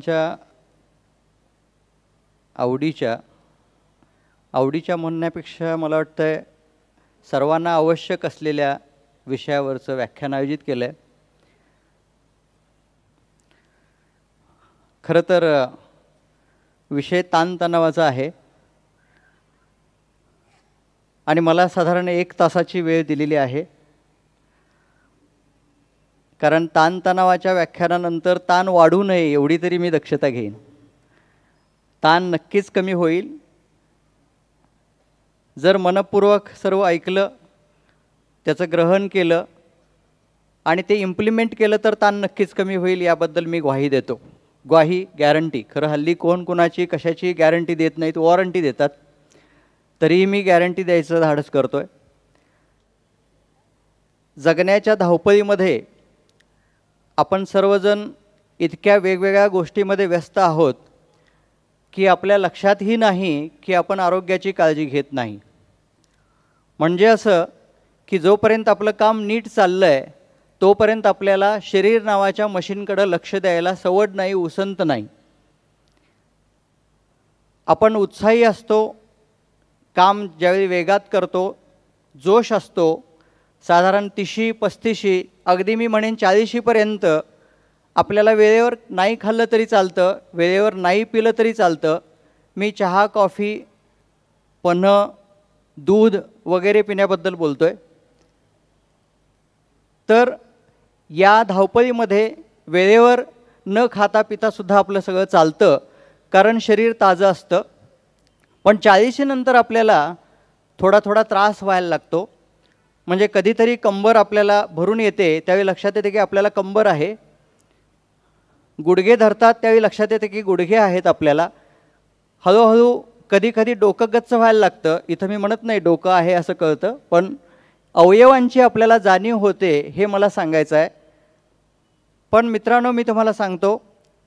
लोकांच्या आवडीच्या आवडीच्या म्हणण्यापेक्षा मला वाटतं आहे सर्वांना आवश्यक असलेल्या विषयावरचं व्याख्यान आयोजित केलं आहे खरं तर विषय ताणतणावाचा आहे आणि मला साधारण एक तासाची वेळ दिलेली आहे कारण ताणतणावाच्या व्याख्यानानंतर ताण वाढू नये एवढी तरी मी दक्षता घेईन ताण नक्कीच कमी होईल जर मनपूर्वक सर्व ऐकलं त्याचं ग्रहण केलं आणि ते इम्प्लिमेंट केलं तर ताण नक्कीच कमी होईल याबद्दल मी ग्वाही देतो ग्वाही गॅरंटी खरं हल्ली कोण कोणाची कशाची गॅरंटी देत नाहीत वॉरंटी देतात तरीही मी गॅरंटी द्यायचं धाडस करतो आहे जगण्याच्या धावपळीमध्ये आपण सर्वजण इतक्या वेगवेगळ्या गोष्टीमध्ये व्यस्त आहोत की आपल्या लक्षातही नाही की आपण आरोग्याची काळजी घेत नाही म्हणजे असं की जोपर्यंत आपलं काम नीट चाललं आहे तोपर्यंत आपल्याला शरीर नावाच्या मशीनकडं लक्ष द्यायला सवड नाही उसंत नाही आपण उत्साही असतो काम ज्यावेळी वेगात करतो जोश असतो साधारण तीसशी पस्तीसशी अगदी मी म्हणेन चाळीशीपर्यंत आपल्याला वेळेवर नाही खाल्लं तरी चालतं वेळेवर नाही पिलं तरी चालतं मी चहा कॉफी पन्ह दूध वगैरे पिण्याबद्दल बोलतो आहे तर या धावपळीमध्ये वेळेवर न खाता पितासुद्धा आपलं सगळं चालतं कारण शरीर ताजं असतं पण चाळीशीनंतर आपल्याला थोडा थोडा त्रास व्हायला लागतो म्हणजे कधीतरी कंबर आपल्याला भरून येते त्यावेळी लक्षात येते की आपल्याला कंबर आहे गुडघे धरतात त्यावेळी लक्षात येते की गुडघे आहेत आपल्याला हळूहळू कधी कधी डोकं गच्च व्हायला लागतं इथं मी म्हणत नाही डोकं आहे असं कळतं पण अवयवांची आपल्याला जाणीव होते हे मला सांगायचं आहे पण मित्रांनो मी तुम्हाला सांगतो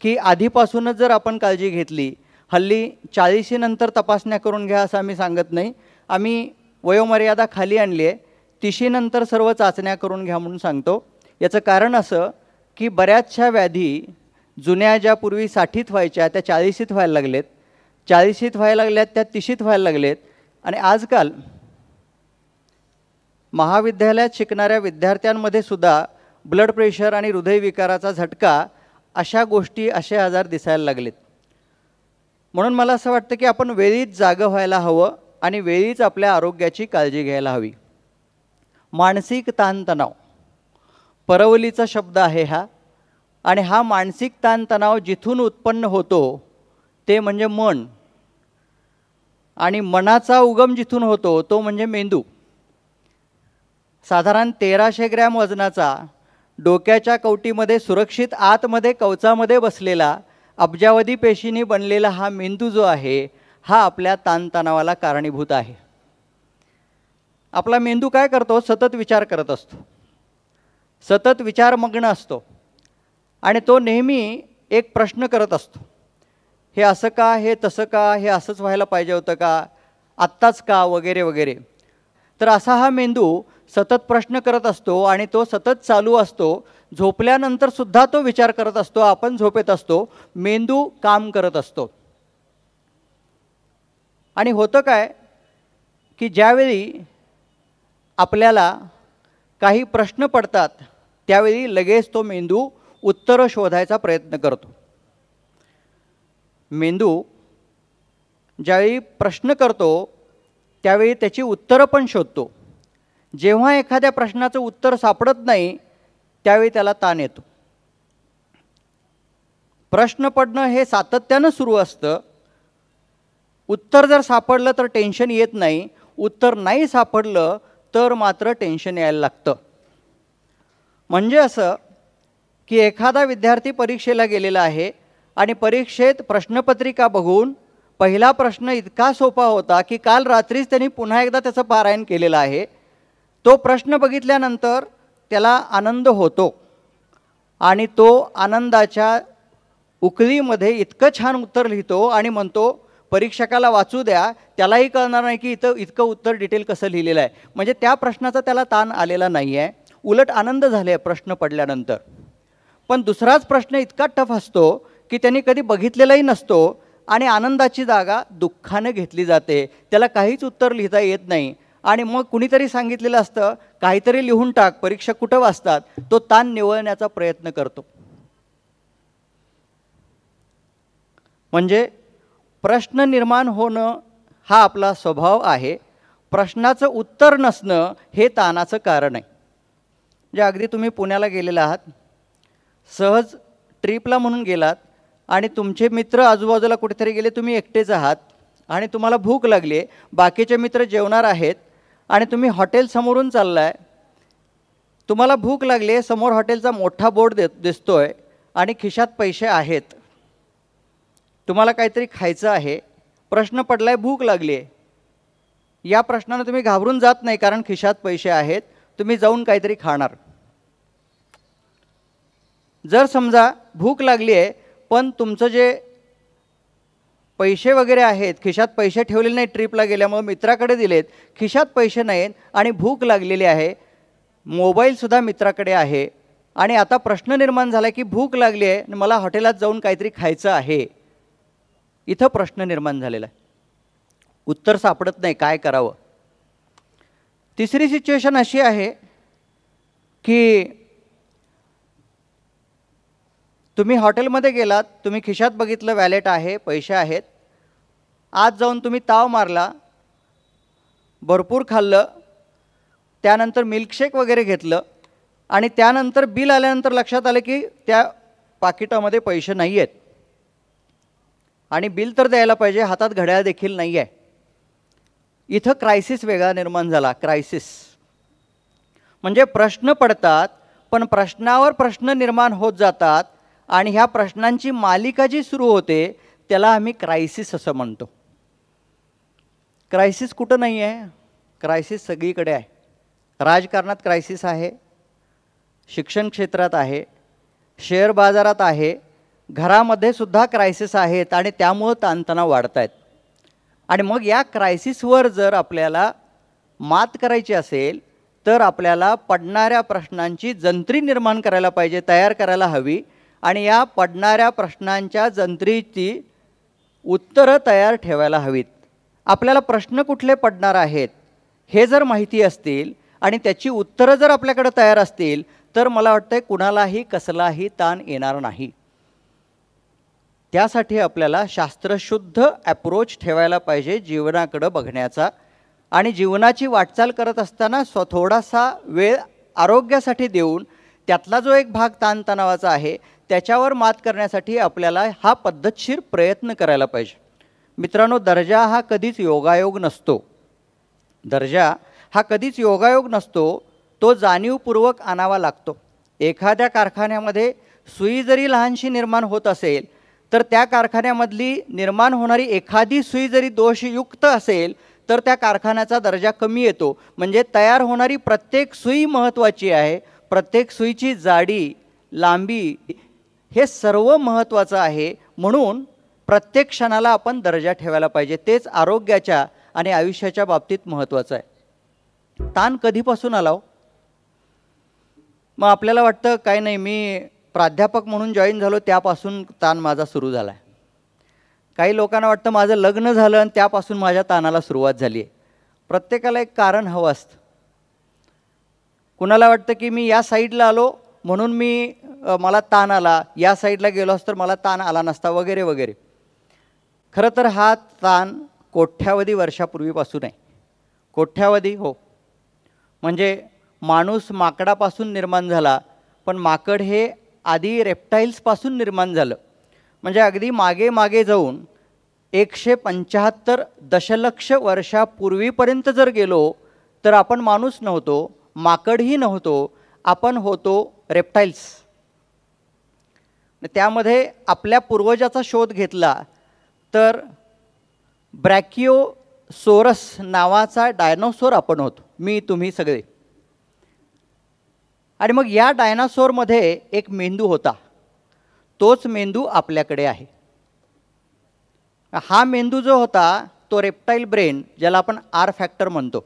की आधीपासूनच जर आपण काळजी घेतली हल्ली चाळीशीनंतर तपासण्या करून घ्या असं आम्ही सांगत नाही आम्ही वयोमर्यादा खाली आणली आहे तिशीनंतर सर्व चाचण्या करून घ्या म्हणून सांगतो याचं कारण असं की बऱ्याचशा व्याधी जुन्या ज्या पूर्वी साठीत व्हायच्या त्या चाळीशीत व्हायला लागलेत चाळीशीत व्हायला लागल्यात त्या तिशीत व्हायला लागलेत आणि आजकाल महाविद्यालयात शिकणाऱ्या विद्यार्थ्यांमध्ये सुद्धा ब्लड प्रेशर आणि हृदयविकाराचा झटका अशा गोष्टी असे आजार दिसायला लागलेत म्हणून मला असं वाटतं की आपण वेळीच जागं व्हायला हवं आणि वेळीच आपल्या आरोग्याची काळजी घ्यायला हवी मानसिक ताणतणाव परवलीचा शब्द आहे हा आणि हा मानसिक ताणतणाव जिथून उत्पन्न होतो ते म्हणजे मन आणि मनाचा उगम जिथून होतो तो म्हणजे मेंदू साधारण तेराशे ग्रॅम वजनाचा डोक्याच्या कवटीमध्ये सुरक्षित आतमध्ये कवचामध्ये बसलेला अब्जावधी पेशींनी बनलेला हा मेंदू जो आहे हा आपल्या ताणतणावाला कारणीभूत आहे आपला मेंदू काय करतो सतत विचार करत असतो सतत विचारमग्न असतो आणि तो नेहमी एक प्रश्न करत असतो हे असं का हे तसं का हे असंच व्हायला पाहिजे होतं का आत्ताच का वगैरे वगैरे तर असा हा मेंदू सतत प्रश्न करत असतो आणि तो सतत चालू असतो झोपल्यानंतर सुद्धा तो विचार करत असतो आपण झोपेत असतो मेंदू काम करत असतो आणि होतं काय की ज्यावेळी आपल्याला काही प्रश्न पडतात त्यावेळी लगेच तो मेंदू उत्तरं शोधायचा प्रयत्न करतो मेंदू ज्यावेळी प्रश्न करतो त्यावेळी त्याची उत्तरं पण शोधतो जेव्हा एखाद्या प्रश्नाचं उत्तर सापडत नाही त्यावेळी त्याला ताण येतो प्रश्न पडणं हे सातत्यानं सुरू असतं उत्तर जर सापडलं तर टेन्शन येत नाही उत्तर नाही सापडलं तर मात्र टेन्शन यायला लागतं म्हणजे असं की एखादा विद्यार्थी परीक्षेला गेलेला आहे आणि परीक्षेत प्रश्नपत्रिका बघून पहिला प्रश्न इतका सोपा होता की काल रात्रीच त्यांनी पुन्हा एकदा त्याचं पारायण केलेलं आहे तो प्रश्न बघितल्यानंतर त्याला आनंद होतो आणि तो आनंदाच्या उकलीमध्ये इतकं छान उत्तर लिहितो आणि म्हणतो परीक्षकाला वाचू द्या त्यालाही कळणार नाही की इथं इतकं उत्तर डिटेल कसं लिहिलेलं आहे म्हणजे त्या प्रश्नाचा त्याला ताण आलेला नाही आहे उलट आनंद झाले प्रश्न पडल्यानंतर पण दुसराच प्रश्न इतका टफ असतो की त्यांनी कधी बघितलेलाही नसतो आणि आनंदाची जागा दुःखानं घेतली जाते त्याला काहीच उत्तर लिहिता येत नाही आणि मग कुणीतरी सांगितलेलं असतं काहीतरी लिहून टाक परीक्षा कुठं वाचतात तो ताण निवळण्याचा प्रयत्न करतो म्हणजे प्रश्न निर्माण होणं हा आपला स्वभाव आहे प्रश्नाचं उत्तर नसणं हे तानाचं कारण आहे म्हणजे अगदी तुम्ही पुण्याला गेलेला आहात सहज ट्रीपला म्हणून गेलात आणि तुमचे मित्र आजूबाजूला कुठेतरी गेले तुम्ही एकटेच आहात आणि तुम्हाला भूक लागली आहे बाकीचे मित्र जेवणार आहेत आणि तुम्ही हॉटेल समोरून चालला आहे तुम्हाला भूक लागली आहे समोर हॉटेलचा मोठा बोर्ड दे दिसतो आहे आणि खिशात पैसे आहेत तुम्हाला काहीतरी खायचं आहे प्रश्न पडला भूक लागली आहे या प्रश्नानं तुम्ही घाबरून जात नाही कारण खिशात पैसे आहेत तुम्ही जाऊन काहीतरी खाणार जर समजा भूक लागली आहे पण तुमचं जे पैसे वगैरे आहेत खिशात पैसे ठेवलेले नाही ट्रिपला गेल्यामुळे मित्राकडे दिलेत खिशात पैसे नाहीत आणि भूक लागलेली आहे मोबाईलसुद्धा मित्राकडे आहे आणि आता प्रश्न निर्माण झाला की भूक लागली आहे मला हॉटेलात जाऊन काहीतरी खायचं आहे इथं प्रश्न निर्माण झालेला आहे उत्तर सापडत नाही काय करावं तिसरी सिच्युएशन अशी आहे की तुम्ही हॉटेलमध्ये गेलात तुम्ही खिशात बघितलं वॅलेट आहे पैसे आहेत आज जाऊन तुम्ही ताव मारला भरपूर खाल्लं त्यानंतर मिल्कशेक वगैरे घेतलं आणि त्यानंतर बिल आल्यानंतर लक्षात आलं की त्या पाकिटामध्ये पैसे नाही आहेत आणि बिल तर द्यायला पाहिजे हातात घड्याळ देखील नाही आहे इथं क्रायसिस वेगळा निर्माण झाला क्रायसिस म्हणजे प्रश्न पडतात पण प्रश्नावर प्रश्न निर्माण होत जातात आणि ह्या प्रश्नांची मालिका जी सुरू होते त्याला आम्ही क्रायसिस असं म्हणतो क्रायसिस कुठं नाही आहे क्रायसिस सगळीकडे आहे राजकारणात क्रायसिस आहे शिक्षण क्षेत्रात आहे शेअर बाजारात आहे घरामध्ये सुद्धा क्रायसिस आहेत आणि त्यामुळं ताणतणाव वाढत आहेत आणि मग या क्रायसिसवर जर आपल्याला मात करायची असेल तर आपल्याला पडणाऱ्या प्रश्नांची जंत्री निर्माण करायला पाहिजे तयार करायला हवी आणि या पडणाऱ्या प्रश्नांच्या जंत्रीची उत्तरं तयार ठेवायला हवीत आपल्याला प्रश्न कुठले पडणार आहेत हे जर माहिती असतील आणि त्याची उत्तरं जर आपल्याकडे तयार असतील तर मला वाटतं कुणालाही कसलाही ताण येणार नाही त्यासाठी आपल्याला शास्त्रशुद्ध ॲप्रोच ठेवायला पाहिजे जीवनाकडं बघण्याचा आणि जीवनाची वाटचाल करत असताना स्व थोडासा वेळ आरोग्यासाठी देऊन त्यातला जो एक भाग ताणतणावाचा आहे त्याच्यावर मात करण्यासाठी आपल्याला हा पद्धतशीर प्रयत्न करायला पाहिजे मित्रांनो दर्जा हा कधीच योगायोग नसतो दर्जा हा कधीच योगायोग नसतो तो जाणीवपूर्वक आणावा लागतो एखाद्या कारखान्यामध्ये सुई जरी लहानशी निर्माण होत असेल तर त्या कारखान्यामधली निर्माण होणारी एखादी सुई जरी दोषयुक्त असेल तर त्या कारखान्याचा दर्जा कमी येतो म्हणजे तयार होणारी प्रत्येक सुई महत्त्वाची आहे प्रत्येक सुईची जाडी लांबी हे सर्व महत्त्वाचं आहे म्हणून प्रत्येक क्षणाला आपण दर्जा ठेवायला पाहिजे तेच आरोग्याच्या आणि आयुष्याच्या बाबतीत महत्त्वाचं आहे ताण कधीपासून आलाव हो? मग आपल्याला वाटतं काय नाही मी प्राध्यापक म्हणून जॉईन झालो त्यापासून ताण माझा सुरू झाला आहे काही लोकांना वाटतं माझं लग्न झालं आणि त्यापासून माझ्या ताणाला सुरुवात झाली आहे प्रत्येकाला एक कारण हवं असतं कुणाला वाटतं की मी या साईडला आलो म्हणून मी मला ताण आला या साईडला गेलो असतो तर मला ताण आला नसता वगैरे वगैरे खरं तर हा ताण कोठ्यावधी वर्षापूर्वीपासून आहे कोठ्यावधी हो म्हणजे माणूस माकडापासून निर्माण झाला पण माकड हे आधी रेप्टाईल्सपासून निर्माण झालं म्हणजे अगदी मागे मागे जाऊन एकशे पंच्याहत्तर दशलक्ष वर्षापूर्वीपर्यंत जर गेलो तर आपण माणूस नव्हतो माकडही नव्हतो आपण होतो रेप्टाईल्स त्यामध्ये आपल्या पूर्वजाचा शोध घेतला तर ब्रॅकिओ सोरस नावाचा डायनोसोर आपण होतो मी तुम्ही सगळे आणि मग या डायनासोरमध्ये एक मेंदू होता तोच मेंदू आपल्याकडे आहे हा मेंदू जो होता तो रेप्टाईल ब्रेन ज्याला आपण आर फॅक्टर म्हणतो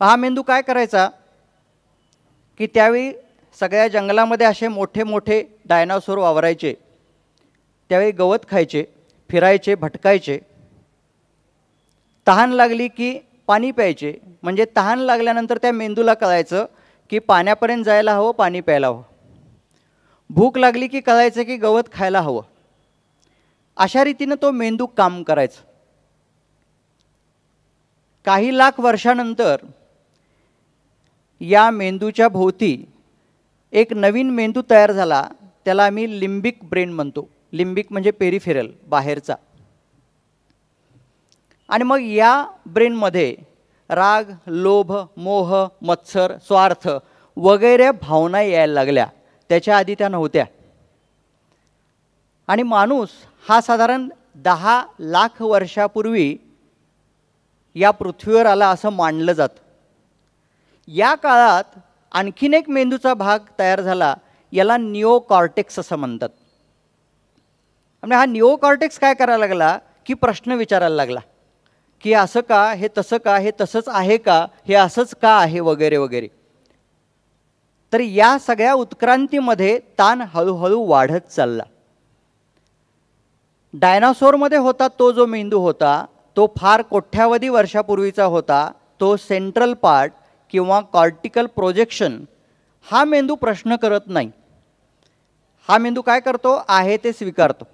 हा मेंदू काय करायचा की त्यावेळी सगळ्या जंगलामध्ये असे मोठे मोठे डायनासोर वावरायचे त्यावेळी गवत खायचे फिरायचे भटकायचे तहान लागली की पाणी प्यायचे म्हणजे तहान लागल्यानंतर त्या मेंदूला कळायचं की पाण्यापर्यंत जायला हवं पाणी प्यायला हवं भूक लागली की कळायचं की गवत खायला हवं अशा रीतीनं तो मेंदू काम करायचं काही लाख वर्षानंतर या मेंदूच्या भोवती एक नवीन मेंदू तयार झाला त्याला आम्ही लिंबिक ब्रेन म्हणतो लिंबिक म्हणजे पेरिफेरल बाहेरचा आणि मग या ब्रेनमध्ये राग लोभ मोह मत्सर स्वार्थ वगैरे भावना यायला लागल्या त्याच्या आधी त्या नव्हत्या आणि माणूस हा साधारण दहा लाख वर्षापूर्वी या पृथ्वीवर आला असं मानलं जातं या काळात आणखीन एक मेंदूचा भाग तयार झाला याला निओ कॉर्टेक्स असं म्हणतात म्हणजे हा निओ कॉर्टेक्स काय करायला लागला की प्रश्न विचारायला लागला की असं का हे तसं का हे तसंच आहे का हे असंच का आहे वगैरे वगैरे तर या सगळ्या उत्क्रांतीमध्ये ताण हळूहळू वाढत चालला डायनासोरमध्ये होता तो जो मेंदू होता तो फार कोठ्यावधी वर्षापूर्वीचा होता तो सेंट्रल पार्ट किंवा कॉर्टिकल प्रोजेक्शन हा मेंदू प्रश्न करत नाही हा मेंदू काय करतो आहे ते स्वीकारतो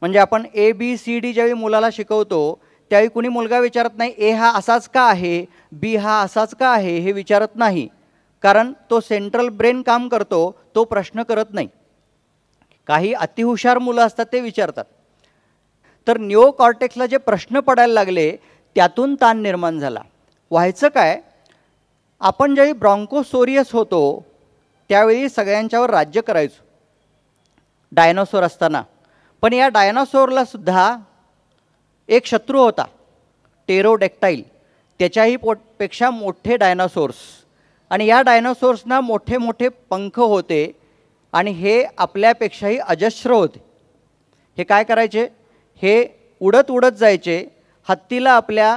म्हणजे आपण ए बी सी डी ज्यावेळी मुलाला शिकवतो त्यावेळी कुणी मुलगा विचारत नाही ए हा असाच का आहे बी हा असाच का आहे हे विचारत नाही कारण तो सेंट्रल ब्रेन काम करतो तो प्रश्न करत नाही काही अतिहुशार मुलं असतात ते विचारतात तर न्यू कॉर्टेक्सला जे प्रश्न पडायला लागले त्यातून ताण निर्माण झाला व्हायचं काय आपण ज्यावेळी ब्रॉन्कोसोरियस होतो त्यावेळी सगळ्यांच्यावर राज्य करायचो डायनोसोर असताना पण या डायनॉसोरलासुद्धा सुद्धा एक शत्रू होता टेरोडेक्टाईल त्याच्याही पोटपेक्षा मोठे डायनासोर्स आणि या डायनासोर्सना मोठे मोठे पंख होते आणि हे आपल्यापेक्षाही अजस्र होते हे काय करायचे हे उडत उडत जायचे हत्तीला आपल्या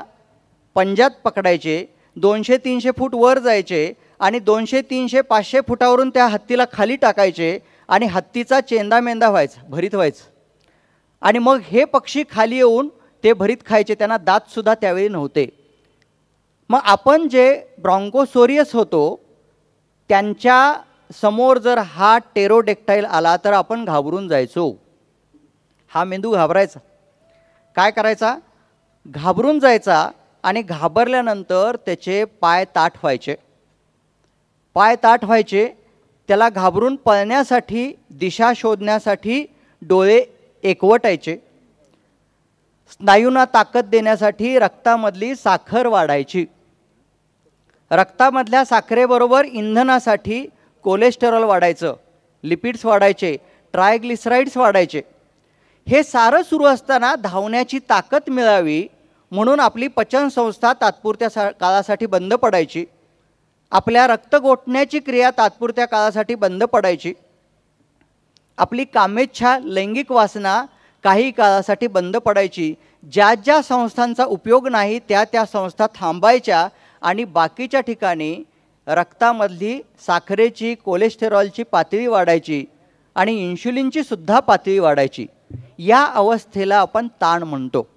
पंजात पकडायचे दोनशे तीनशे फूट वर जायचे आणि दोनशे तीनशे पाचशे फुटावरून त्या हत्तीला खाली टाकायचे आणि हत्तीचा चेंदामेंदा व्हायचा भरीत व्हायचं आणि मग हे पक्षी खाली येऊन ते भरीत खायचे त्यांना दातसुद्धा त्यावेळी नव्हते मग आपण जे ब्रॉन्कोसोरियस होतो त्यांच्या समोर जर हा टेरोडेक्टाईल आला तर आपण घाबरून जायचो हा मेंदू घाबरायचा काय करायचा घाबरून जायचा आणि घाबरल्यानंतर त्याचे पाय ताठ व्हायचे पाय ताठ व्हायचे त्याला घाबरून पळण्यासाठी दिशा शोधण्यासाठी डोळे एकवटायचे स्नायूंना ताकद देण्यासाठी रक्तामधली साखर वाढायची रक्तामधल्या साखरेबरोबर इंधनासाठी कोलेस्टेरॉल वाढायचं लिपिड्स वाढायचे ट्रायग्लिसराईड्स वाढायचे हे सारं सुरू असताना धावण्याची ताकद मिळावी म्हणून आपली पचनसंस्था तात्पुरत्या सा काळासाठी बंद पडायची आपल्या रक्त गोठण्याची क्रिया तात्पुरत्या काळासाठी बंद पडायची आपली कामेच्छा लैंगिक वासना काही काळासाठी बंद पडायची ज्या ज्या संस्थांचा उपयोग नाही त्या त्या संस्था थांबायच्या आणि बाकीच्या ठिकाणी रक्तामधली साखरेची कोलेस्टेरॉलची पातळी वाढायची आणि इन्शुलिनची सुद्धा पातळी वाढायची या अवस्थेला आपण ताण म्हणतो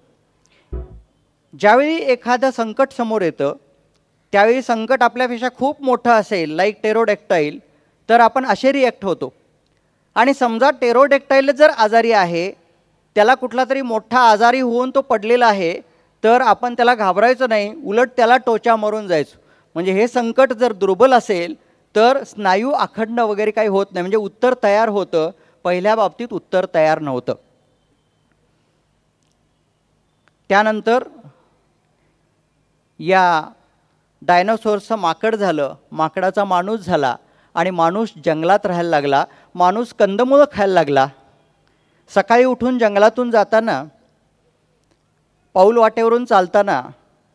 ज्यावेळी एखादं संकट समोर येतं त्यावेळी संकट आपल्यापेक्षा खूप मोठं असेल लाईक टेरोडेक्टाईल तर आपण असे रिॲक्ट होतो आणि समजा टेरोडेक्टाईल जर आजारी आहे त्याला कुठला तरी मोठा आजारी होऊन तो पडलेला आहे तर आपण त्याला घाबरायचं नाही उलट त्याला टोचा मारून जायचो म्हणजे हे संकट जर दुर्बल असेल तर स्नायू अखंड वगैरे काही होत नाही म्हणजे उत्तर तयार होतं पहिल्या बाबतीत उत्तर तयार नव्हतं त्यानंतर या डायनासोरचं माकड झालं माकडाचा माणूस झाला आणि माणूस जंगलात राहायला लागला माणूस कंदमुळं खायला लागला सकाळी उठून जंगलातून जाताना पाऊल वाटेवरून चालताना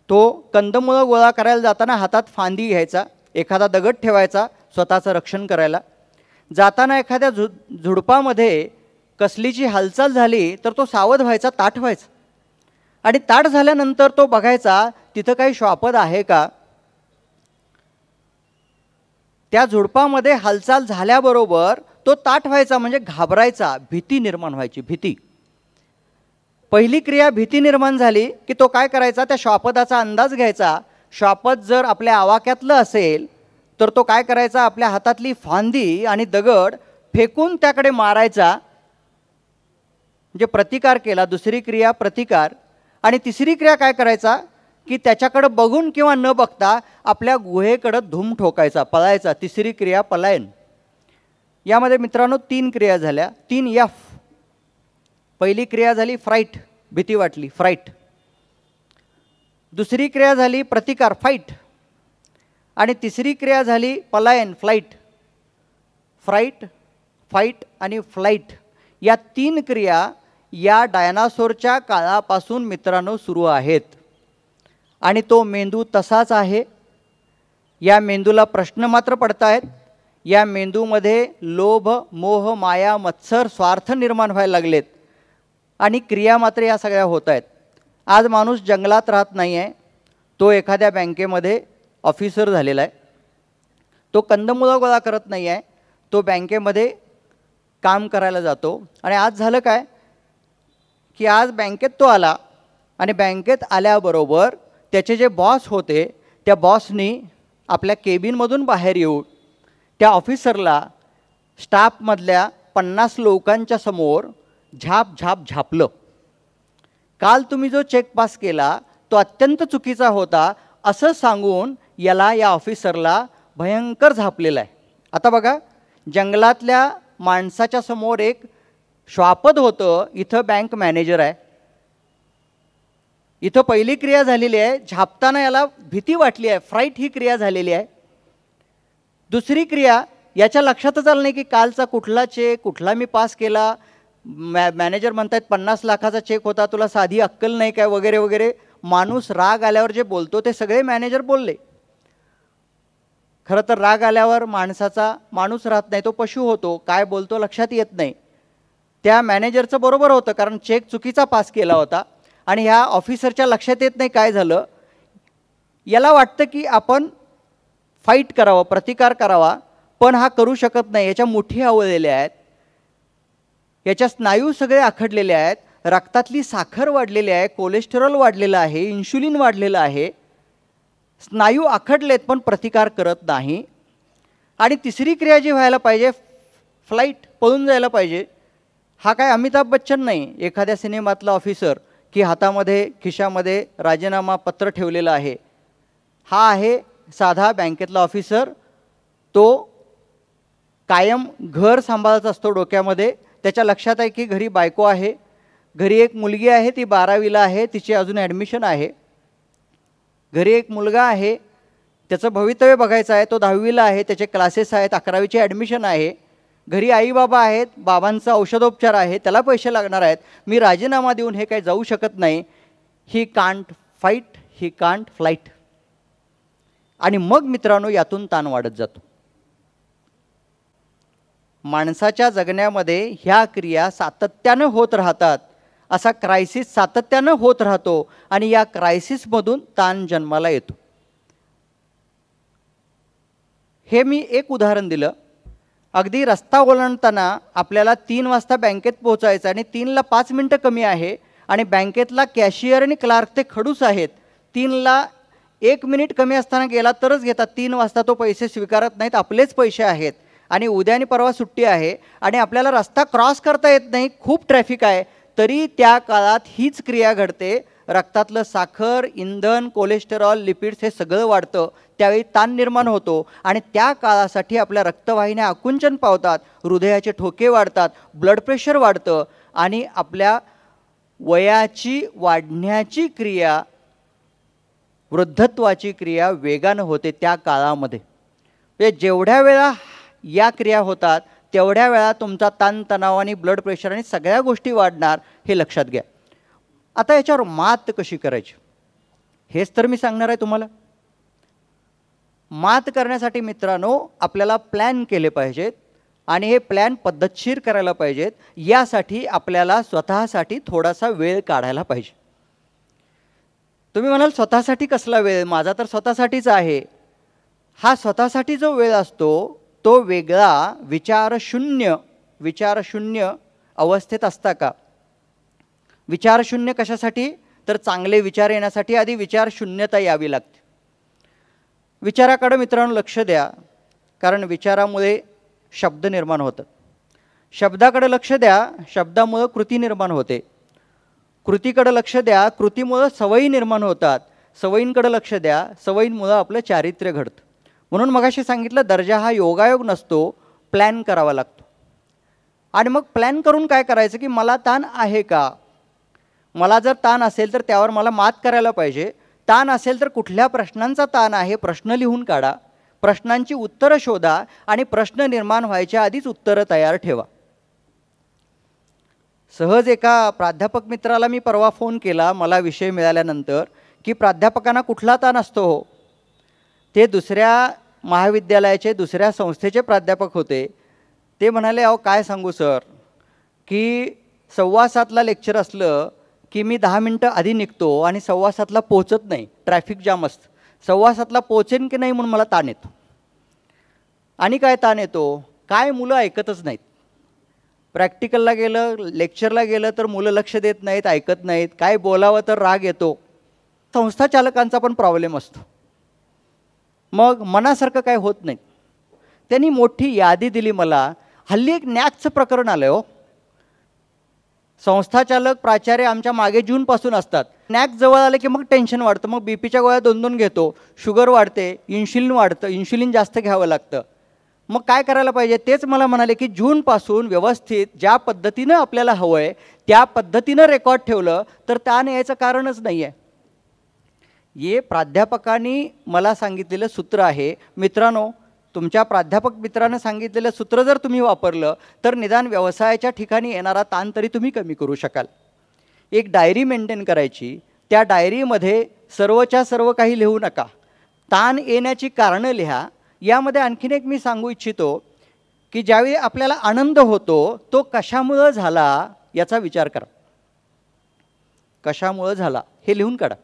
तो कंदमुळं गोळा करायला जाताना हातात फांदी घ्यायचा एखादा दगड ठेवायचा स्वतःचं रक्षण करायला जाताना एखाद्या झु झुडपामध्ये कसलीची हालचाल झाली तर तो सावध व्हायचा ताठ व्हायचा आणि ताठ झाल्यानंतर तो बघायचा तिथं काही श्वापद आहे का त्या झुडपामध्ये हालचाल झाल्याबरोबर तो ताट व्हायचा म्हणजे घाबरायचा भीती निर्माण व्हायची भीती पहिली क्रिया भीती निर्माण झाली की तो काय करायचा त्या श्वापदाचा अंदाज घ्यायचा श्वापद जर आपल्या आवाक्यातलं असेल तर तो काय करायचा आपल्या हातातली फांदी आणि दगड फेकून त्याकडे मारायचा म्हणजे प्रतिकार केला दुसरी क्रिया प्रतिकार आणि तिसरी क्रिया काय करायचा की त्याच्याकडं बघून किंवा न बघता आपल्या गुहेकडं धूम ठोकायचा पळायचा तिसरी क्रिया पलायन यामध्ये मित्रांनो तीन क्रिया झाल्या तीन यफ पहिली क्रिया झाली फ्राईट भीती वाटली फ्राईट दुसरी क्रिया झाली प्रतिकार फाईट आणि तिसरी क्रिया झाली पलायन फ्लाईट फ्राईट फाईट आणि फ्लाईट या तीन क्रिया या डायनासोरच्या काळापासून मित्रांनो सुरू आहेत आणि तो मेंदू तसाच आहे या मेंदूला प्रश्न मात्र पडतायत या मेंदूमध्ये लोभ मोह माया मत्सर स्वार्थ निर्माण व्हायला लागलेत आणि क्रिया मात्र या सगळ्या होत आहेत आज माणूस जंगलात राहत नाही आहे तो एखाद्या बँकेमध्ये ऑफिसर झालेला आहे तो कंदमुळा गोळा करत नाही आहे तो बँकेमध्ये काम करायला जातो आणि आज झालं काय की आज बँकेत तो आला आणि बँकेत आल्याबरोबर त्याचे जे बॉस होते त्या बॉसनी आपल्या केबिनमधून बाहेर येऊ त्या ऑफिसरला स्टाफमधल्या पन्नास लोकांच्या समोर झाप झाप झापलं काल तुम्ही जो चेक पास केला तो अत्यंत चुकीचा होता असं सांगून याला या ऑफिसरला भयंकर झापलेला आहे आता बघा जंगलातल्या माणसाच्या समोर एक श्वापद होतं इथं बँक मॅनेजर आहे इथं पहिली क्रिया झालेली आहे झापताना याला भीती वाटली आहे फ्राईट ही क्रिया झालेली आहे दुसरी क्रिया याच्या लक्षातच आलं नाही की कालचा कुठला चेक कुठला मी पास केला मॅ मॅनेजर आहेत पन्नास लाखाचा चेक होता तुला साधी अक्कल नाही काय वगैरे वगैरे माणूस राग आल्यावर जे बोलतो ते सगळे मॅनेजर बोलले खरं तर राग आल्यावर माणसाचा माणूस राहत नाही तो पशु होतो काय बोलतो लक्षात येत नाही त्या मॅनेजरचं बरोबर होतं कारण चेक चुकीचा पास केला होता आणि ह्या ऑफिसरच्या लक्षात येत नाही काय झालं याला वाटतं की आपण फाईट करावा प्रतिकार करावा पण हा करू शकत नाही याच्या मोठी आवळलेल्या आहेत याच्या स्नायू सगळे आखडलेले आहेत रक्तातली साखर वाढलेली आहे कोलेस्टेरॉल वाढलेलं आहे इन्शुलिन वाढलेलं आहे स्नायू आखडलेत पण प्रतिकार करत नाही आणि तिसरी क्रिया जी व्हायला पाहिजे फ्लाईट पळून जायला पाहिजे हा काय अमिताभ बच्चन नाही एखाद्या सिनेमातला ऑफिसर की हातामध्ये खिशामध्ये राजीनामा पत्र ठेवलेलं आहे हा आहे साधा बँकेतला ऑफिसर तो कायम घर सांभाळत असतो डोक्यामध्ये त्याच्या लक्षात आहे की घरी बायको आहे घरी एक मुलगी आहे ती बारावीला आहे तिची अजून ॲडमिशन आहे घरी एक मुलगा आहे त्याचं भवितव्य बघायचं आहे तो दहावीला आहे त्याचे क्लासेस आहेत अकरावीचे ॲडमिशन आहे घरी आई बाबा आहेत बाबांचा औषधोपचार आहे त्याला पैसे लागणार आहेत मी राजीनामा देऊन हे काही जाऊ शकत नाही ही कांट फाईट ही कांट फ्लाईट आणि मग मित्रांनो यातून ताण वाढत जातो माणसाच्या जगण्यामध्ये ह्या क्रिया सातत्यानं होत राहतात असा क्रायसिस सातत्यानं होत राहतो आणि या क्रायसिसमधून ताण जन्माला येतो हे मी एक उदाहरण दिलं अगदी रस्ता ओलांडताना आपल्याला तीन वाजता बँकेत पोहोचायचं आणि तीनला पाच मिनटं कमी आहे आणि बँकेतला कॅशियर आणि क्लार्क ते खडूस आहेत तीनला एक मिनिट कमी असताना गेला तरच घेतात तीन वाजता तो पैसे स्वीकारत नाहीत आपलेच पैसे आहेत आणि उद्या आणि परवा सुट्टी आहे आणि आपल्याला रस्ता क्रॉस करता येत नाही खूप ट्रॅफिक आहे तरी त्या काळात हीच क्रिया घडते रक्तातलं साखर इंधन कोलेस्टेरॉल लिपिड्स हे सगळं वाढतं त्यावेळी ताण निर्माण होतो आणि त्या काळासाठी आपल्या रक्तवाहिन्या आकुंचन पावतात हृदयाचे ठोके वाढतात ब्लड प्रेशर वाढतं आणि आपल्या वयाची वाढण्याची क्रिया वृद्धत्वाची क्रिया वेगानं होते त्या काळामध्ये म्हणजे जेवढ्या वेळा या क्रिया होतात तेवढ्या वेळा तुमचा ताणतणाव आणि ब्लड प्रेशर आणि सगळ्या गोष्टी वाढणार हे लक्षात घ्या आता याच्यावर मात कशी करायची हेच तर मी सांगणार आहे तुम्हाला मात करण्यासाठी मित्रांनो आपल्याला प्लॅन केले पाहिजेत आणि हे प्लॅन पद्धतशीर करायला पाहिजेत यासाठी आपल्याला स्वतःसाठी थोडासा वेळ काढायला पाहिजे तुम्ही म्हणाल स्वतःसाठी कसला वेळ माझा तर स्वतःसाठीच आहे हा स्वतःसाठी जो वेळ असतो तो वेगळा विचारशून्य विचारशून्य अवस्थेत असता का विचारशून्य कशासाठी तर चांगले विचार येण्यासाठी आधी विचारशून्यता यावी लागते विचाराकडे मित्रांनो लक्ष द्या कारण विचारामुळे शब्द निर्माण होतात शब्दाकडे लक्ष द्या शब्दामुळं कृती निर्माण होते कृतीकडं लक्ष द्या कृतीमुळं सवयी निर्माण होतात सवयींकडं लक्ष द्या सवयींमुळं आपलं चारित्र्य घडतं म्हणून मगाशी सांगितलं दर्जा हा योगायोग नसतो प्लॅन करावा लागतो आणि मग प्लॅन करून काय करायचं की मला ताण आहे का मला जर ताण असेल तर त्यावर मला मात करायला पाहिजे ताण असेल तर कुठल्या प्रश्नांचा ताण आहे प्रश्न लिहून काढा प्रश्नांची उत्तरं शोधा आणि प्रश्न निर्माण व्हायच्या आधीच उत्तरं तयार ठेवा सहज एका प्राध्यापक मित्राला मी परवा फोन केला मला विषय मिळाल्यानंतर की प्राध्यापकांना कुठला ताण असतो हो ते दुसऱ्या महाविद्यालयाचे दुसऱ्या संस्थेचे प्राध्यापक होते ते म्हणाले अहो काय सांगू सर की सव्वा सातला लेक्चर असलं की मी दहा मिनटं आधी निघतो आणि सव्वा सातला पोहोचत नाही ट्रॅफिक जाम असतं सव्वा सातला पोहोचेन की नाही म्हणून मला ताण येतो आणि काय ताण येतो काय मुलं ऐकतच नाहीत प्रॅक्टिकलला गेलं लेक्चरला गेलं तर मुलं लक्ष देत नाहीत ऐकत नाहीत काय बोलावं तर राग येतो संस्थाचालकांचा पण प्रॉब्लेम असतो मग मनासारखं काय होत नाही त्यांनी मोठी यादी दिली मला हल्ली एक नॅकचं प्रकरण आलं हो संस्थाचालक प्राचार्य आमच्या मागे जूनपासून असतात नॅक जवळ आले की मग टेन्शन वाढतं मग पीच्या गोळ्या दोन दोन घेतो शुगर वाढते इन्शुलिन वाढतं इन्शुलिन जास्त घ्यावं लागतं मग काय करायला पाहिजे तेच मला म्हणाले की जूनपासून व्यवस्थित ज्या पद्धतीनं आपल्याला हवं आहे त्या पद्धतीनं रेकॉर्ड ठेवलं तर ताण यायचं कारणच नाही आहे हे प्राध्यापकांनी मला सांगितलेलं सूत्र आहे मित्रांनो तुमच्या प्राध्यापक मित्रानं सांगितलेलं सूत्र जर तुम्ही वापरलं तर निदान व्यवसायाच्या ठिकाणी येणारा ताण तरी तुम्ही कमी करू शकाल एक डायरी मेंटेन करायची त्या डायरीमध्ये सर्वच्या सर्व काही लिहू नका ताण येण्याची कारणं लिहा यामध्ये आणखीन एक मी सांगू इच्छितो की ज्यावेळी आपल्याला आनंद होतो तो कशामुळं झाला याचा विचार करा कशामुळं झाला हे लिहून काढा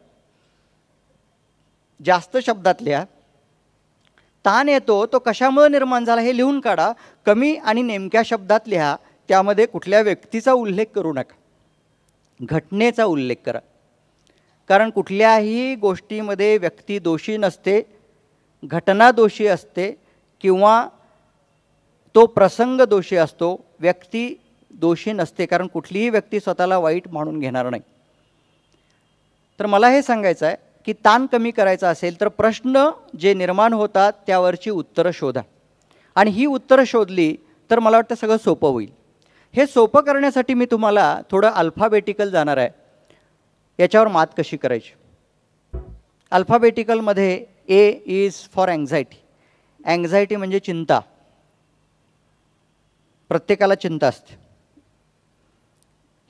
जास्त शब्दातल्या ताण येतो तो कशामुळं निर्माण झाला हे लिहून काढा कमी आणि नेमक्या शब्दात लिहा त्यामध्ये कुठल्या व्यक्तीचा उल्लेख करू नका घटनेचा उल्लेख करा कारण कुठल्याही गोष्टीमध्ये व्यक्ती दोषी नसते घटना दोषी असते किंवा तो प्रसंग दोषी असतो व्यक्ती दोषी नसते कारण कुठलीही व्यक्ती स्वतःला वाईट म्हणून घेणार नाही तर मला हे सांगायचं आहे की ताण कमी करायचा असेल तर प्रश्न जे निर्माण होतात त्यावरची उत्तरं शोधा आणि ही उत्तरं शोधली तर मला वाटतं सगळं सोपं होईल हे सोपं करण्यासाठी मी तुम्हाला थोडं अल्फाबेटिकल जाणार आहे याच्यावर मात कशी करायची अल्फाबेटिकलमध्ये A is for anxiety anxiety म्हणजे चिंता प्रत्येकाला चिंता असते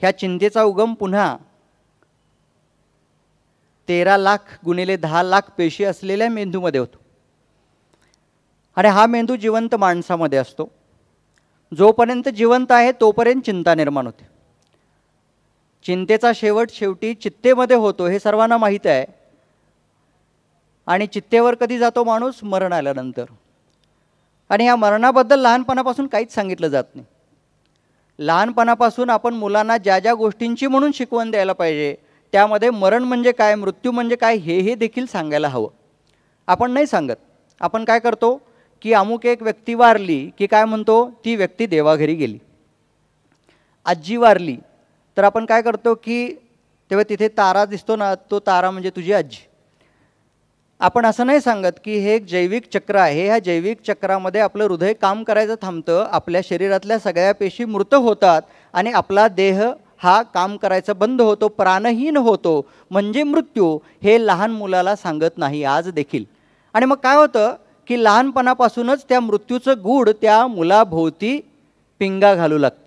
ह्या चिंतेचा उगम पुन्हा तेरा लाख गुणिले दहा लाख पेशी असलेल्या मेंदूमध्ये होतो आणि हा मेंदू जिवंत माणसामध्ये असतो जोपर्यंत जिवंत आहे तोपर्यंत चिंता निर्माण होते चिंतेचा शेवट शेवटी चित्तेमध्ये होतो हे सर्वांना माहीत आहे आणि चित्तेवर कधी जातो माणूस मरण आल्यानंतर आणि या मरणाबद्दल लहानपणापासून काहीच सांगितलं जात नाही लहानपणापासून आपण मुलांना ज्या ज्या गोष्टींची म्हणून शिकवण द्यायला पाहिजे त्यामध्ये मरण म्हणजे काय मृत्यू म्हणजे काय हे हे देखील सांगायला हवं आपण नाही सांगत आपण काय करतो की अमुक एक व्यक्ती वारली की काय म्हणतो ती व्यक्ती देवाघरी गेली आजी वारली तर आपण काय करतो की तेव्हा तिथे तारा दिसतो ना तो तारा म्हणजे तुझी आजी आपण असं नाही सांगत की हे एक जैविक चक्र आहे ह्या जैविक चक्रामध्ये आपलं हृदय काम करायचं थांबतं आपल्या शरीरातल्या सगळ्या पेशी मृत होतात आणि आपला देह हा काम करायचा बंद होतो प्राणहीन होतो म्हणजे मृत्यू हे लहान मुलाला सांगत नाही आज देखील आणि मग काय होतं की लहानपणापासूनच त्या मृत्यूचं गूढ त्या मुलाभोवती पिंगा घालू लागतं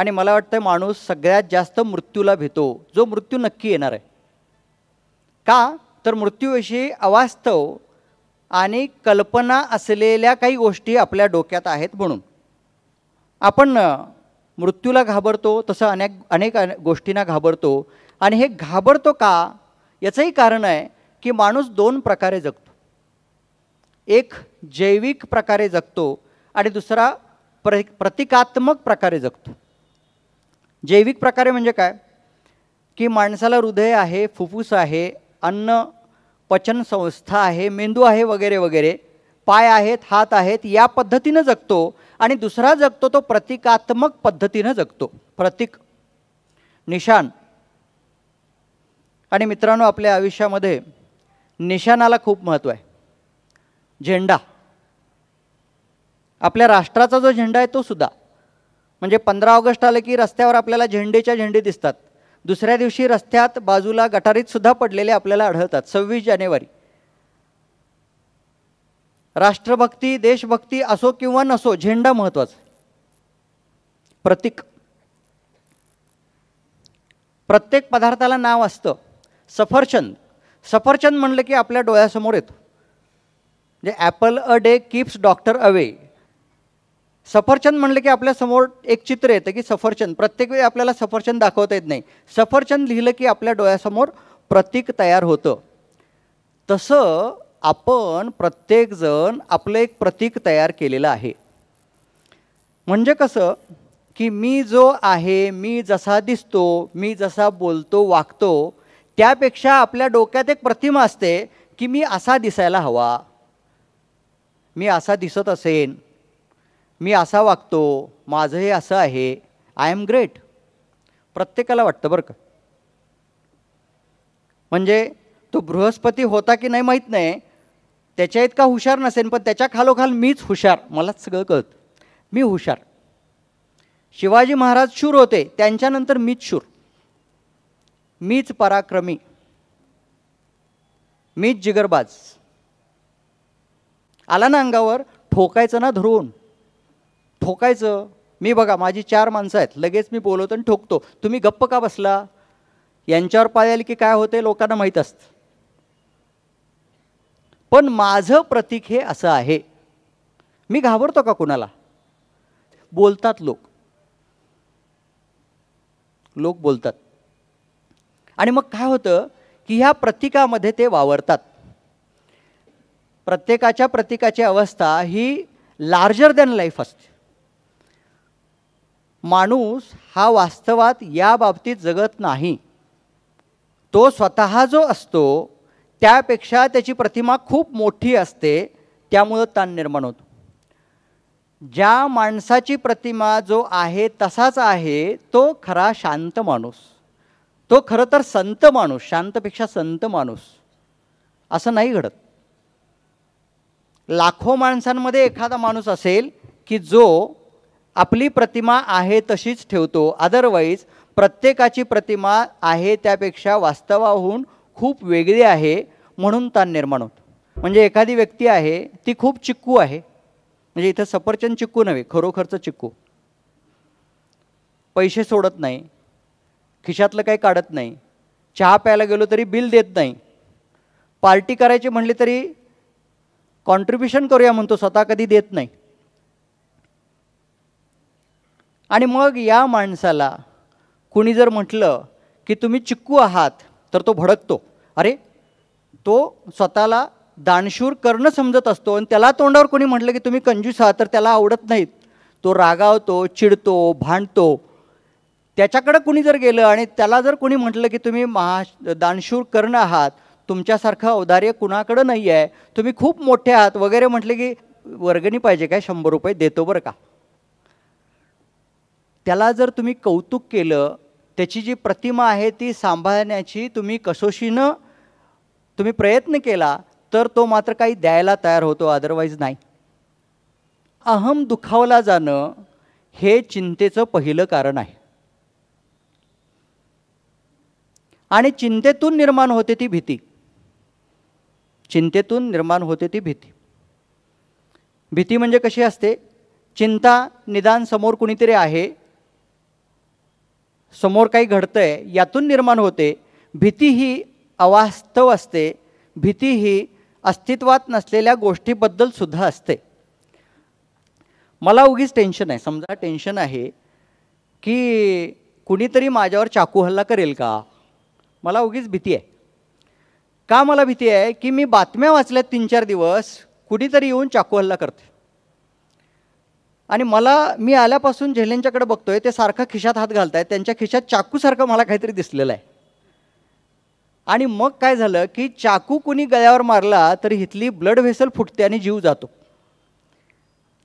आणि मला वाटतं माणूस सगळ्यात जास्त मृत्यूला भेतो जो मृत्यू नक्की येणार आहे का तर मृत्यूविषयी अवास्तव आणि कल्पना असलेल्या काही गोष्टी आपल्या डोक्यात आहेत म्हणून आपण मृत्यूला घाबरतो तसं अनेक अनेक गोष्टींना घाबरतो आणि हे घाबरतो का याचंही कारण आहे की माणूस दोन प्रकारे जगतो एक जैविक प्रकारे जगतो आणि दुसरा प्र प्रतिकात्मक प्रकारे जगतो जैविक प्रकारे म्हणजे काय की माणसाला हृदय आहे फुफ्फुस आहे अन्न पचन संस्था आहे मेंदू आहे वगैरे वगैरे पाय आहेत हात आहेत या पद्धतीनं जगतो आणि दुसरा जगतो तो प्रतिकात्मक पद्धतीनं जगतो प्रतीक निशान आणि मित्रांनो आपल्या आयुष्यामध्ये निशाणाला खूप महत्त्व आहे झेंडा आपल्या राष्ट्राचा जो झेंडा आहे तो सुद्धा म्हणजे पंधरा ऑगस्ट आलं की रस्त्यावर आपल्याला झेंडेच्या झेंडे दिसतात दुसऱ्या दिवशी रस्त्यात बाजूला सुद्धा पडलेले आपल्याला आढळतात सव्वीस जानेवारी राष्ट्रभक्ती देशभक्ती असो किंवा नसो झेंडा महत्वाचा प्रतीक प्रत्येक पदार्थाला नाव असतं सफरचंद सफरचंद म्हणलं की आपल्या डोळ्यासमोर येतो म्हणजे apple a day keeps doctor away सफरचंद म्हणलं की आपल्यासमोर एक चित्र येतं की सफरचंद प्रत्येक वेळी आपल्याला सफरचंद दाखवता येत नाही सफरचंद लिहिलं की आपल्या डोळ्यासमोर प्रतीक तयार होतं तसं आपण प्रत्येकजण आपलं एक प्रतीक तयार केलेलं आहे म्हणजे कसं की मी जो आहे मी जसा दिसतो मी जसा बोलतो वागतो त्यापेक्षा आपल्या डोक्यात एक प्रतिमा असते की मी असा दिसायला हवा मी असा दिसत असेन मी असा वागतो माझं हे असं आहे आय एम ग्रेट प्रत्येकाला वाटतं बरं का म्हणजे तो बृहस्पती होता की नाही माहीत नाही त्याच्या इतका हुशार नसेल पण त्याच्या खालोखाल मीच हुशार मलाच सगळं कळत मी हुशार शिवाजी महाराज शूर होते त्यांच्यानंतर मीच शूर मीच पराक्रमी मीच जिगरबाज आला ना अंगावर ठोकायचं ना धरून ठोकायचं मी बघा माझी चार माणसं आहेत लगेच मी बोलवतो आणि ठोकतो तुम्ही गप्प का बसला यांच्यावर पाय की काय होते लोकांना माहीत असतं पण माझं प्रतीक हे असं आहे मी घाबरतो का कुणाला बोलतात लोक लोक बोलतात आणि मग काय होतं की ह्या प्रतीकामध्ये ते वावरतात प्रत्येकाच्या प्रतीकाची अवस्था ही लार्जर दॅन लाईफ असते माणूस हा वास्तवात या बाबतीत जगत नाही तो स्वतः जो असतो त्यापेक्षा त्याची प्रतिमा खूप मोठी असते त्यामुळं ताण निर्माण होतो ज्या माणसाची प्रतिमा जो आहे तसाच आहे तो खरा शांत माणूस तो खरं तर संत माणूस शांतपेक्षा संत माणूस असं नाही घडत लाखो माणसांमध्ये एखादा माणूस असेल की जो आपली प्रतिमा आहे तशीच ठेवतो अदरवाईज प्रत्येकाची प्रतिमा आहे त्यापेक्षा वास्तवाहून खूप वेगळी आहे म्हणून ताण निर्माण होतो म्हणजे एखादी व्यक्ती आहे ती खूप चिक्कू आहे म्हणजे इथं सफरचंद चिक्कू नव्हे खरोखरचं चिक्कू पैसे सोडत नाही खिशातलं काही काढत नाही चहा प्यायला गेलो तरी बिल देत नाही पार्टी करायची म्हणली तरी कॉन्ट्रीब्युशन करूया म्हणतो स्वतः कधी देत नाही आणि मग या माणसाला कुणी जर म्हटलं की तुम्ही चिक्कू आहात तर तो भडकतो अरे तो स्वतःला दानशूर करणं समजत असतो आणि त्याला तोंडावर कोणी म्हटलं की तुम्ही कंजूस आहात तर त्याला आवडत नाहीत तो रागावतो चिडतो भांडतो त्याच्याकडं कुणी जर गेलं आणि त्याला जर कोणी म्हटलं की तुम्ही महा दानशूर करणं आहात तुमच्यासारखं औदार्य कुणाकडं नाही आहे तुम्ही खूप मोठे आहात वगैरे म्हटले की वर्गणी पाहिजे काय शंभर रुपये देतो बरं का त्याला जर तुम्ही कौतुक केलं त्याची जी प्रतिमा आहे ती सांभाळण्याची तुम्ही कसोशीनं तुम्ही प्रयत्न केला तर तो मात्र काही द्यायला तयार होतो अदरवाईज नाही अहम दुखावला जाणं हे चिंतेचं पहिलं कारण आहे आणि चिंतेतून निर्माण होते ती भीती चिंतेतून निर्माण होते ती भीती भीती म्हणजे कशी असते चिंता निदान समोर कुणीतरी आहे समोर काही घडतं आहे यातून निर्माण होते भीती ही अवास्तव असते भीती ही अस्तित्वात नसलेल्या गोष्टीबद्दल सुद्धा असते मला उगीच टेन्शन आहे समजा टेन्शन आहे की कुणीतरी माझ्यावर चाकू हल्ला करेल का मला उगीच भीती आहे का मला भीती आहे की मी बातम्या वाचल्या तीन चार दिवस कुणीतरी येऊन चाकू हल्ला करते आणि मला मी आल्यापासून झेलेंच्याकडे बघतोय ते सारखं खिशात हात घालत आहेत त्यांच्या खिशात चाकूसारखं मला काहीतरी दिसलेलं आहे आणि मग काय झालं की चाकू कुणी गळ्यावर मारला तर हिथली ब्लड व्हेसल फुटते आणि जीव जातो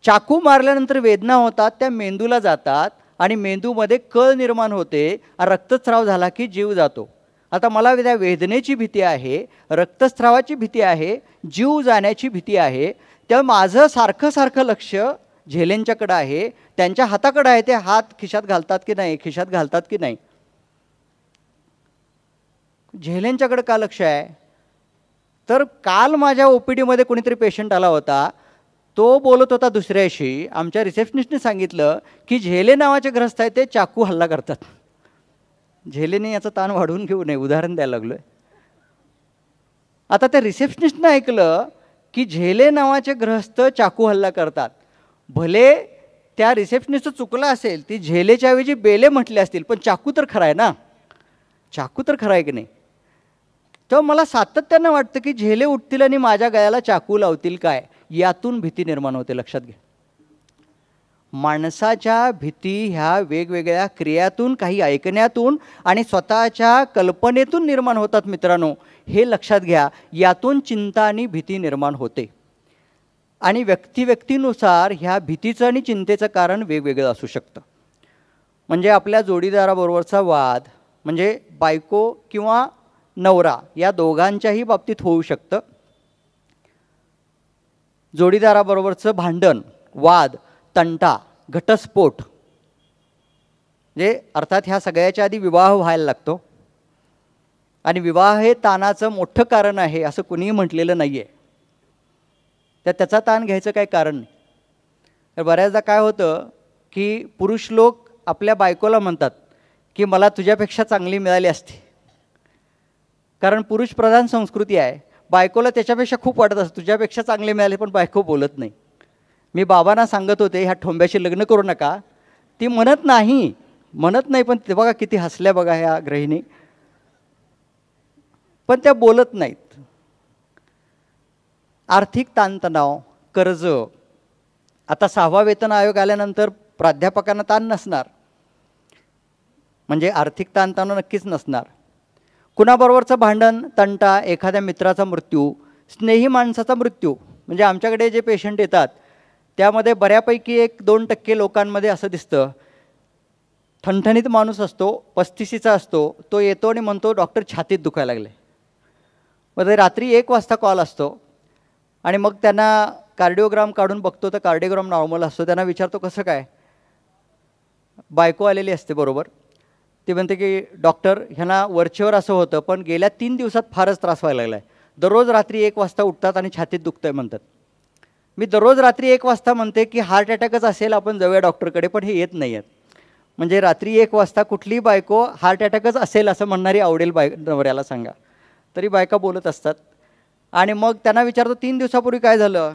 चाकू मारल्यानंतर वेदना होतात त्या मेंदूला जातात आणि मेंदूमध्ये कळ निर्माण होते रक्तस्राव झाला की जीव जातो आता मला त्या वेदनेची भीती आहे रक्तस्रावाची भीती आहे जीव जाण्याची भीती आहे त्या माझं सारखं सारखं लक्ष झेलेंच्याकडं आहे त्यांच्या हाताकडं आहे ते हात खिशात घालतात की नाही खिशात घालतात की नाही झेलेंच्याकडं का लक्ष आहे तर काल माझ्या ओ पी डीमध्ये कोणीतरी पेशंट आला होता तो बोलत होता दुसऱ्याशी आमच्या रिसेप्शनिस्टने सांगितलं की झेले नावाचे ग्रस्त आहे ते चाकू हल्ला करतात झेलेने याचा ताण वाढवून घेऊ नये उदाहरण द्यायला लागलो आहे आता त्या रिसेप्शनिस्टनं ऐकलं की झेले नावाचे ग्रस्त चाकू हल्ला करतात भले त्या रिसेप्शनिस्ट चुकलं असेल ती झेलेच्या ऐवजी बेले म्हटले असतील पण चाकू तर खरा आहे ना चाकू तर खरा आहे की नाही तेव्हा मला सातत्यानं वाटतं की झेले उठतील आणि माझ्या गळ्याला चाकू लावतील काय यातून भीती निर्माण होते लक्षात घ्या माणसाच्या भीती ह्या वेगवेगळ्या क्रियातून काही ऐकण्यातून आणि स्वतःच्या कल्पनेतून निर्माण होतात मित्रांनो हे लक्षात घ्या यातून चिंता आणि भीती निर्माण होते आणि व्यक्ती व्यक्तीनुसार ह्या भीतीचं आणि चिंतेचं कारण वेगवेगळं असू शकतं म्हणजे आपल्या जोडीदाराबरोबरचा वाद म्हणजे बायको किंवा नवरा या दोघांच्याही बाबतीत होऊ शकतं जोडीदाराबरोबरचं भांडण वाद तंटा घटस्फोट म्हणजे अर्थात ह्या सगळ्याच्या आधी विवाह व्हायला लागतो आणि विवाह हे ताणाचं मोठं कारण आहे असं कुणीही म्हटलेलं नाही आहे तर त्याचा ताण घ्यायचं काही कारण नाही तर बऱ्याचदा काय होतं की पुरुष लोक आपल्या बायकोला म्हणतात की मला तुझ्यापेक्षा चांगली मिळाली असते कारण पुरुष प्रधान संस्कृती आहे बायकोला त्याच्यापेक्षा खूप वाटत असतं तुझ्यापेक्षा चांगले मिळाले पण बायको बोलत नाही मी बाबांना सांगत होते ह्या ठोंब्याशी लग्न करू नका ती म्हणत नाही म्हणत नाही पण ते बघा किती हसल्या बघा ह्या गृहिणी पण त्या बोलत नाहीत आर्थिक ताणतणाव कर्ज आता सहावा वेतन आयोग आल्यानंतर प्राध्यापकांना ताण नसणार म्हणजे आर्थिक ताणतणाव नक्कीच नसणार कुणाबरोबरचं भांडण तंटा एखाद्या मित्राचा मृत्यू स्नेही माणसाचा मृत्यू म्हणजे आमच्याकडे जे पेशंट येतात त्यामध्ये बऱ्यापैकी एक दोन टक्के लोकांमध्ये असं दिसतं ठणठणीत माणूस असतो पस्तीसीचा असतो तो येतो आणि म्हणतो डॉक्टर छातीत दुखायला लागले मग रात्री एक वाजता कॉल असतो आणि मग त्यांना कार्डिओग्राम काढून बघतो तर कार्डिओग्राम नॉर्मल असतो त्यांना विचारतो कसं काय बायको आलेली असते बरोबर ती म्हणते की डॉक्टर ह्यांना वरचेवर असं होतं पण गेल्या तीन दिवसात फारच त्रास व्हायला लागला आहे दररोज रात्री एक वाजता उठतात आणि छातीत दुखतं आहे म्हणतात मी दररोज रात्री एक वाजता म्हणते की हार्ट अटॅकच असेल आपण जाऊया डॉक्टरकडे पण हे येत नाही आहेत म्हणजे रात्री एक वाजता कुठलीही बायको हार्ट अटॅकच असेल असं म्हणणारी आवडेल बाय नवऱ्याला सांगा तरी बायका बोलत असतात आणि मग त्यांना विचारतो तीन दिवसापूर्वी काय झालं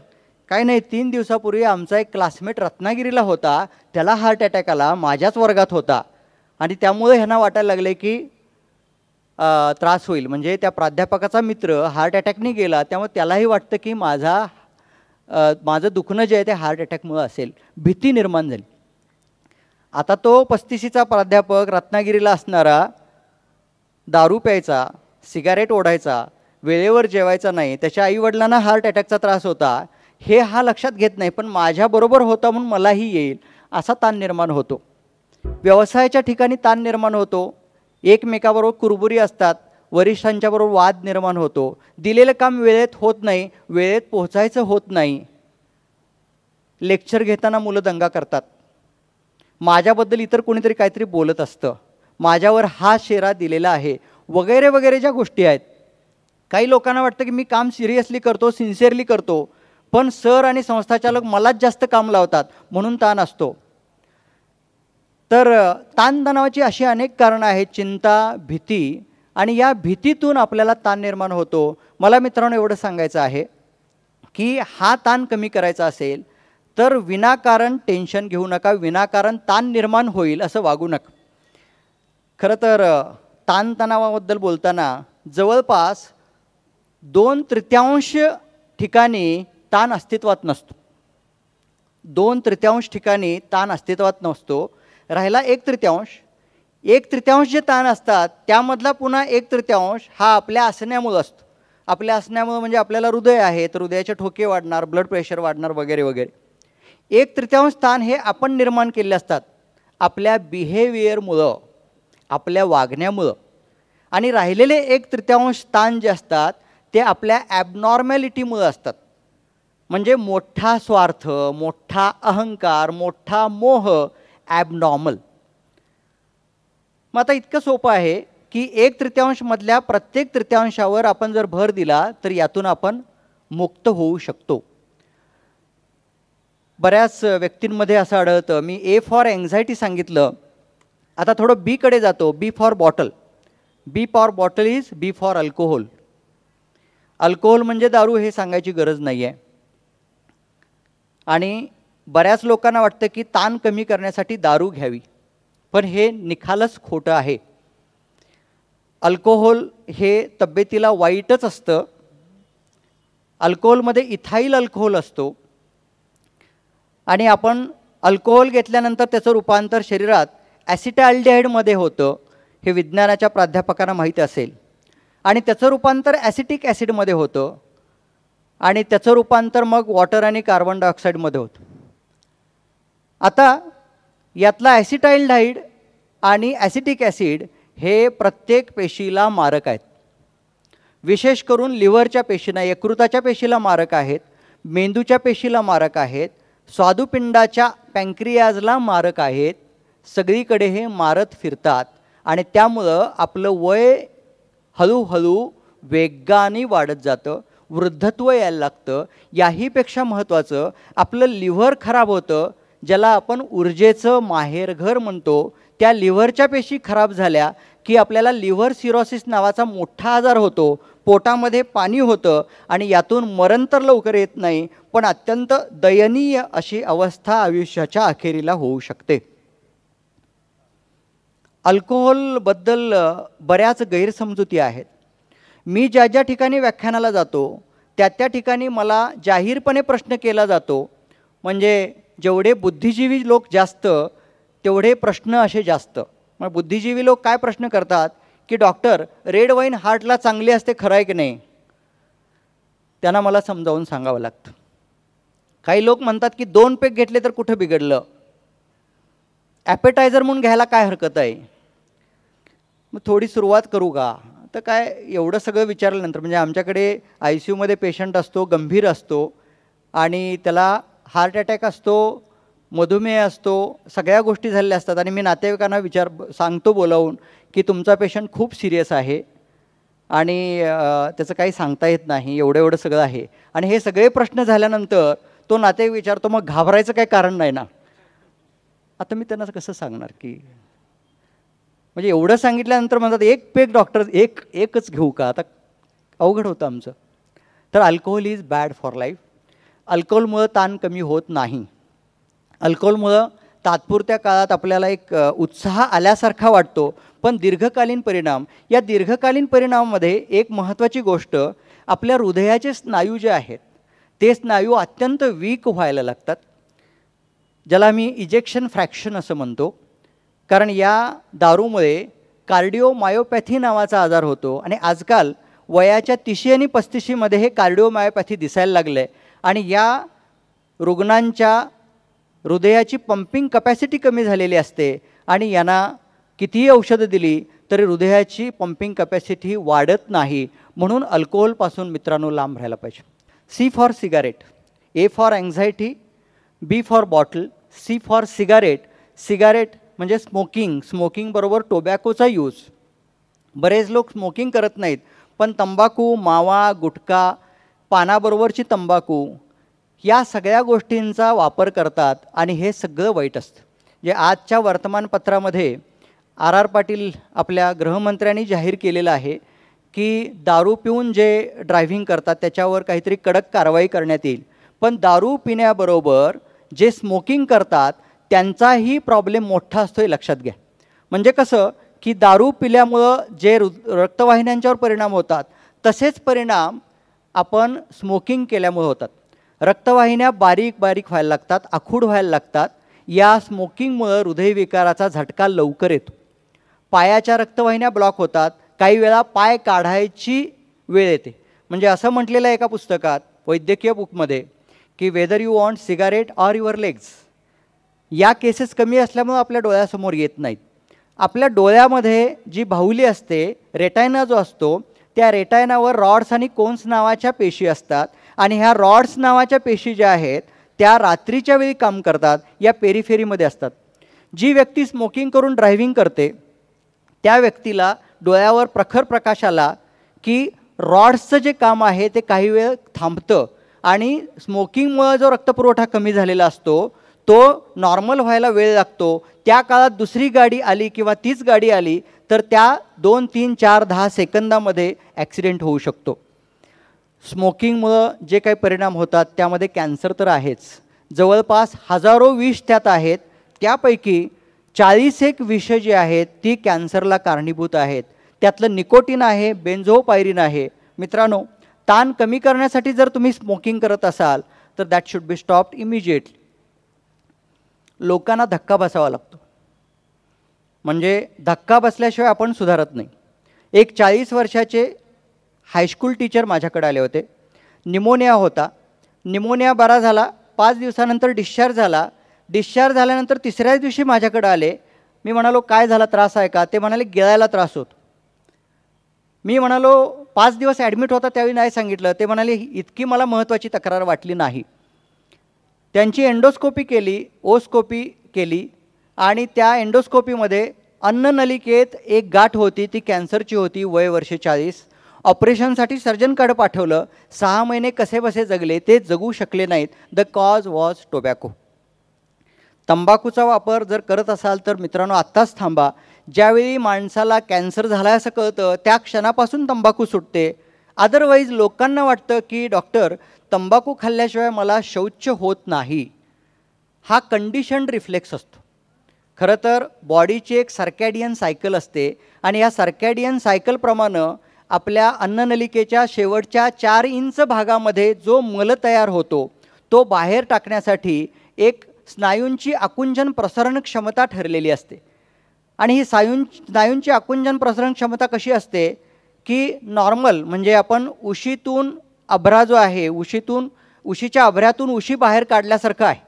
काय नाही तीन दिवसापूर्वी आमचा एक क्लासमेट रत्नागिरीला होता त्याला हार्ट अटॅक आला माझ्याच वर्गात होता आणि त्यामुळे ह्यांना वाटायला लागले की त्रास होईल म्हणजे त्या प्राध्यापकाचा मित्र हार्ट अटॅकने गेला त्यामुळे त्यालाही वाटतं की माझा माझं दुखणं जे आहे ते हार्ट अटॅकमुळं असेल भीती निर्माण झाली आता तो पस्तीसीचा प्राध्यापक रत्नागिरीला असणारा दारू प्यायचा सिगारेट ओढायचा वेळेवर जेवायचा नाही त्याच्या आईवडिलांना हार्ट अटॅकचा त्रास होता हे हा लक्षात घेत नाही पण माझ्याबरोबर होता म्हणून मलाही येईल असा ताण निर्माण होतो व्यवसायाच्या ठिकाणी ताण निर्माण होतो एकमेकाबरोबर कुरबुरी असतात वरिष्ठांच्याबरोबर वाद निर्माण होतो दिलेलं काम वेळेत होत नाही वेळेत पोहोचायचं होत नाही लेक्चर घेताना मुलं दंगा करतात माझ्याबद्दल इतर कोणीतरी काहीतरी बोलत असतं माझ्यावर हा शेरा दिलेला आहे वगैरे वगैरे ज्या गोष्टी आहेत काही लोकांना वाटतं की मी काम सिरियसली करतो सिन्सिअरली करतो पण सर आणि संस्थाचालक मलाच जास्त काम लावतात म्हणून ताण असतो तर ताणतणावाची अशी अनेक कारणं आहेत चिंता भीती आणि या भीतीतून आपल्याला ताण निर्माण होतो मला मित्रांनो एवढं सांगायचं आहे की हा ताण कमी करायचा असेल तर विनाकारण टेन्शन घेऊ नका विनाकारण ताण निर्माण होईल असं वागू नका खरं तर ताणतणावाबद्दल बोलताना जवळपास दोन तृतीयांश ठिकाणी ताण अस्तित्वात नसतो दोन तृतीयांश ठिकाणी ताण अस्तित्वात नसतो राहिला एक तृतीयांश एक तृतीयांश जे ताण असतात त्यामधला पुन्हा एक तृतीयांश हा आपल्या असण्यामुळं असतो आपल्या असण्यामुळं म्हणजे आपल्याला हृदय आहे तर हृदयाचे ठोके वाढणार ब्लड प्रेशर वाढणार वगैरे वगैरे एक तृतीयांश ताण हे आपण निर्माण केले असतात आपल्या बिहेवियरमुळं आपल्या वागण्यामुळं आणि राहिलेले एक तृतीयांश ताण जे असतात ते आपल्या ॲबनॉर्मॅलिटीमुळं असतात म्हणजे मोठा स्वार्थ मोठा अहंकार मोठा मोह ॲबनॉर्मल मग आता इतकं सोपं आहे की एक तृतीयांशमधल्या प्रत्येक तृतीयांशावर आपण जर भर दिला तर यातून आपण मुक्त होऊ शकतो बऱ्याच व्यक्तींमध्ये असं आढळतं मी ए फॉर अँझायटी सांगितलं आता थोडं बीकडे जातो B for bottle B for bottle is B for alcohol alcohol म्हणजे दारू हे सांगायची गरज नाही आहे आणि बऱ्याच लोकांना वाटतं की ताण कमी करण्यासाठी दारू घ्यावी पण हे निखालच खोटं आहे अल्कोहोल हे तब्येतीला वाईटच असतं अल्कोहोलमध्ये इथाईल अल्कोहोल असतो आणि आपण अल्कोहोल घेतल्यानंतर त्याचं रूपांतर शरीरात ॲसिटाल्डिहाईडमध्ये होतं हे विज्ञानाच्या प्राध्यापकांना माहीत असेल आणि त्याचं रूपांतर ॲसिटिक ॲसिडमध्ये होतं आणि त्याचं रूपांतर मग वॉटर आणि कार्बन डायऑक्साईडमध्ये होतं आता यातला ॲसिटाईल डाईड आणि ॲसिटिक ॲसिड हे प्रत्येक पेशीला मारक आहेत विशेष करून लिव्हरच्या पेशींना यकृताच्या पेशीला मारक आहेत मेंदूच्या पेशीला मारक आहेत स्वादुपिंडाच्या पँक्रियाजला मारक आहेत सगळीकडे हे मारत फिरतात आणि त्यामुळं आपलं वय हळूहळू वेगाने वाढत जातं वृद्धत्व यायला लागतं याहीपेक्षा महत्त्वाचं आपलं लिव्हर खराब होतं ज्याला आपण ऊर्जेचं माहेरघर म्हणतो त्या लिव्हरच्या पेशी खराब झाल्या की आपल्याला लिव्हर सिरोसिस नावाचा मोठा आजार होतो पोटामध्ये पाणी होतं आणि यातून मरण तर लवकर येत नाही पण अत्यंत दयनीय अशी अवस्था आयुष्याच्या अखेरीला होऊ शकते अल्कोहोलबद्दल बऱ्याच गैरसमजुती आहेत मी ज्या ज्या ठिकाणी व्याख्यानाला जातो त्या त्या ठिकाणी मला जाहीरपणे प्रश्न केला जातो म्हणजे जेवढे बुद्धिजीवी लोक जास्त तेवढे प्रश्न असे जास्त मग बुद्धिजीवी लोक काय प्रश्न करतात की डॉक्टर रेड वाईन हार्टला चांगली असते खरं आहे की नाही त्यांना मला समजावून सांगावं लागतं काही लोक म्हणतात की दोन पेक घेतले तर कुठं बिघडलं ॲपेटायझर म्हणून घ्यायला काय हरकत आहे मग थोडी सुरुवात करू का तर काय एवढं सगळं विचारल्यानंतर म्हणजे आमच्याकडे आय सी यूमध्ये पेशंट असतो गंभीर असतो आणि त्याला हार्ट अटॅक असतो मधुमेह असतो सगळ्या गोष्टी झालेल्या असतात आणि मी नातेवाईकांना विचार सांगतो बोलावून की तुमचा पेशंट खूप सिरियस आहे आणि त्याचं काही सांगता येत नाही एवढं एवढं सगळं आहे आणि हे सगळे प्रश्न झाल्यानंतर तो नातेवाईक विचारतो मग घाबरायचं काही कारण नाही ना आता मी त्यांना कसं सांगणार की म्हणजे एवढं सांगितल्यानंतर म्हणतात एक पेक डॉक्टर एक एकच घेऊ का आता अवघड होतं आमचं तर alcohol is bad for life अल्कोहोलमुळं ताण कमी होत नाही अल्कोहोलमुळं तात्पुरत्या काळात आपल्याला एक उत्साह आल्यासारखा वाटतो पण दीर्घकालीन परिणाम या दीर्घकालीन परिणामामध्ये एक महत्त्वाची गोष्ट आपल्या हृदयाचे स्नायू जे आहेत ते स्नायू अत्यंत वीक व्हायला लागतात ज्याला मी इजेक्शन फ्रॅक्शन असं म्हणतो कारण या दारूमुळे कार्डिओमायोपॅथी नावाचा आजार होतो आणि आजकाल वयाच्या तिशी आणि पस्तीशीमध्ये हे कार्डिओमायोपॅथी दिसायला लागलं आहे आणि या रुग्णांच्या हृदयाची पंपिंग कपॅसिटी कमी झालेली असते आणि यांना कितीही औषधं दिली तरी हृदयाची पंपिंग कपॅसिटी वाढत नाही म्हणून अल्कोहोलपासून मित्रांनो लांब राहायला पाहिजे C for cigarette A for anxiety B for bottle C for cigarette cigarette म्हणजे स्मोकिंग स्मोकिंगबरोबर टोबॅकोचा यूज बरेच लोक स्मोकिंग करत नाहीत पण तंबाखू मावा गुटखा पानाबरोबरची तंबाखू या सगळ्या गोष्टींचा वापर करतात आणि हे सगळं वाईट असतं जे आजच्या वर्तमानपत्रामध्ये आर आर पाटील आपल्या गृहमंत्र्यांनी जाहीर केलेलं आहे की दारू पिऊन जे ड्रायव्हिंग करतात त्याच्यावर काहीतरी कडक कारवाई करण्यात येईल पण दारू पिण्याबरोबर जे स्मोकिंग करतात त्यांचाही प्रॉब्लेम मोठा असतो हे लक्षात घ्या म्हणजे कसं की दारू पिल्यामुळं जे रु रक्तवाहिन्यांच्यावर परिणाम होतात तसेच परिणाम आपण स्मोकिंग केल्यामुळं होतात रक्तवाहिन्या बारीक बारीक व्हायला लागतात आखूड व्हायला लागतात या स्मोकिंगमुळं हृदयविकाराचा झटका लवकर येतो पायाच्या रक्तवाहिन्या ब्लॉक होतात काही वेळा पाय काढायची वेळ येते म्हणजे असं म्हटलेलं आहे एका पुस्तकात वैद्यकीय बुकमध्ये की whether you want cigarette or your legs या केसेस कमी असल्यामुळं आपल्या डोळ्यासमोर येत नाहीत आपल्या डोळ्यामध्ये जी भाऊली असते रेटायना जो असतो त्या रेटायनावर रॉड्स आणि कोन्स नावाच्या पेशी असतात आणि ह्या रॉड्स नावाच्या पेशी ज्या आहेत त्या रात्रीच्या वेळी काम करतात या पेरीफेरीमध्ये असतात जी व्यक्ती स्मोकिंग करून ड्रायव्हिंग करते त्या व्यक्तीला डोळ्यावर प्रखर प्रकाश आला की रॉड्सचं जे काम आहे ते काही वेळ थांबतं आणि स्मोकिंगमुळं जो रक्तपुरवठा कमी झालेला असतो तो नॉर्मल व्हायला वेळ लागतो त्या काळात दुसरी गाडी आली किंवा तीच गाडी आली तर त्या दोन तीन चार दहा सेकंदामध्ये ॲक्सिडेंट होऊ शकतो स्मोकिंगमुळं जे काही परिणाम होतात त्यामध्ये कॅन्सर तर आहेच जवळपास हजारो विष त्यात आहेत त्यापैकी चाळीस एक विषं जी आहेत ती कॅन्सरला कारणीभूत आहेत त्यातलं निकोटीन आहे बेन्झोपायरीन आहे मित्रांनो ताण कमी करण्यासाठी जर तुम्ही स्मोकिंग करत असाल तर that should be stopped immediately लोकांना धक्का बसावा लागतो म्हणजे धक्का बसल्याशिवाय आपण सुधारत नाही एक चाळीस वर्षाचे हायस्कूल टीचर माझ्याकडे आले होते निमोनिया होता निमोनिया बरा झाला पाच दिवसानंतर डिस्चार्ज झाला डिस्चार्ज झाल्यानंतर तिसऱ्याच दिवशी माझ्याकडे आले मी म्हणालो काय झाला त्रास आहे का ते म्हणाले गिळायला त्रास होतो मी म्हणालो पाच दिवस ॲडमिट होता त्यावेळी नाही सांगितलं ते म्हणाले इतकी मला महत्त्वाची तक्रार वाटली नाही त्यांची एंडोस्कोपी केली ओस्कोपी केली आणि त्या एंडोस्कोपीमध्ये अन्ननलिकेत एक गाठ होती ती कॅन्सरची होती वय वर्षे चाळीस ऑपरेशनसाठी सर्जनकडे पाठवलं सहा महिने कसेबसे जगले ते जगू शकले नाहीत द कॉज वॉज टोबॅको तंबाखूचा वापर जर करत असाल तर मित्रांनो आत्ताच थांबा ज्यावेळी माणसाला कॅन्सर झाला असं कळतं त्या क्षणापासून तंबाखू सुटते अदरवाईज लोकांना वाटतं की डॉक्टर तंबाखू खाल्ल्याशिवाय मला शौच होत नाही हा कंडिशन रिफ्लेक्स असतो खरं तर बॉडीची एक सर्कॅडियन सायकल असते आणि या सर्कॅडियन सायकलप्रमाणे आपल्या अन्ननलिकेच्या शेवटच्या चार इंच भागामध्ये जो मल तयार होतो तो बाहेर टाकण्यासाठी एक स्नायूंची आकुंजन प्रसारण क्षमता ठरलेली असते आणि ही सायूं स्नायूंची आकुंजन प्रसरण क्षमता कशी असते की नॉर्मल म्हणजे आपण उशीतून अभ्रा जो आहे उशीतून उशीच्या अभ्रातून उशी बाहेर काढल्यासारखं आहे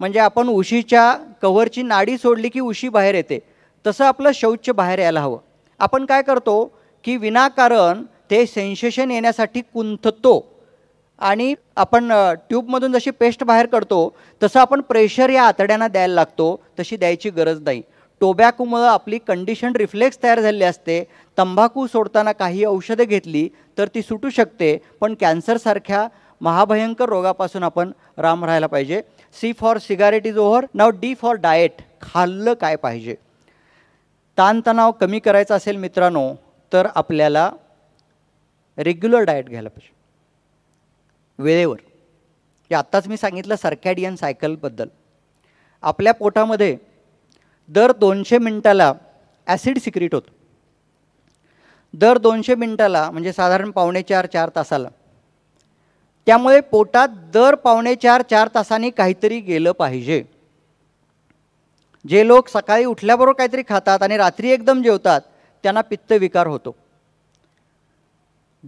म्हणजे आपण उशीच्या कव्हरची नाडी सोडली की उशी बाहेर येते तसं आपलं शौच बाहेर यायला हवं आपण काय करतो की विनाकारण ते सेन्सेशन येण्यासाठी कुंथतो आणि आपण ट्यूबमधून जशी पेस्ट बाहेर करतो तसं आपण प्रेशर या आतड्यांना द्यायला लागतो तशी द्यायची गरज नाही टोबॅकोमुळं आपली कंडिशन रिफ्लेक्स तयार झालेली असते तंबाखू सोडताना काही औषधं घेतली तर ती सुटू शकते पण कॅन्सरसारख्या महाभयंकर रोगापासून आपण राम राहायला पाहिजे C for cigarette is over now D for diet खाल्लं काय पाहिजे ताणतणाव कमी करायचा असेल मित्रांनो तर आपल्याला रेग्युलर डाएट घ्यायला पाहिजे वेळेवर हे आत्ताच मी सांगितलं सर्कॅडियन सायकलबद्दल आपल्या पोटामध्ये दर दोनशे मिनटाला ॲसिड सिक्रिट होतो दर दोनशे मिनटाला म्हणजे साधारण पावणे चार चार तासाला त्यामुळे पोटात दर पावणे चार चार तासांनी काहीतरी गेलं पाहिजे जे लोक सकाळी उठल्याबरोबर काहीतरी खातात आणि रात्री एकदम जेवतात त्यांना पित्तविकार होतो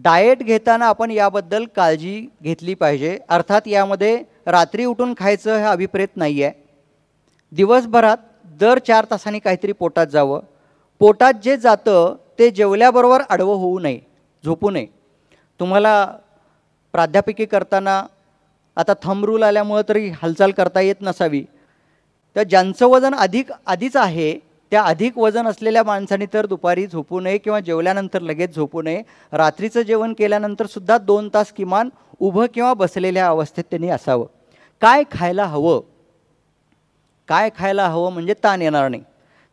डाएट घेताना आपण याबद्दल काळजी घेतली पाहिजे अर्थात यामध्ये रात्री उठून खायचं हे अभिप्रेत नाही आहे दिवसभरात दर चार तासांनी काहीतरी पोटात जावं पोटात जे जातं ते जेवल्याबरोबर आडवं होऊ नये झोपू नये तुम्हाला प्राध्यापिके करताना आता थंब रूल आल्यामुळं तरी हालचाल करता येत नसावी तर ज्यांचं वजन अधिक आधीच आहे त्या अधिक वजन असलेल्या माणसाने तर दुपारी झोपू नये किंवा जेवल्यानंतर लगेच झोपू नये रात्रीचं जेवण केल्यानंतरसुद्धा दोन तास किमान उभं किंवा बसलेल्या अवस्थेत त्यांनी असावं काय खायला हवं काय खायला हवं म्हणजे ताण येणार नाही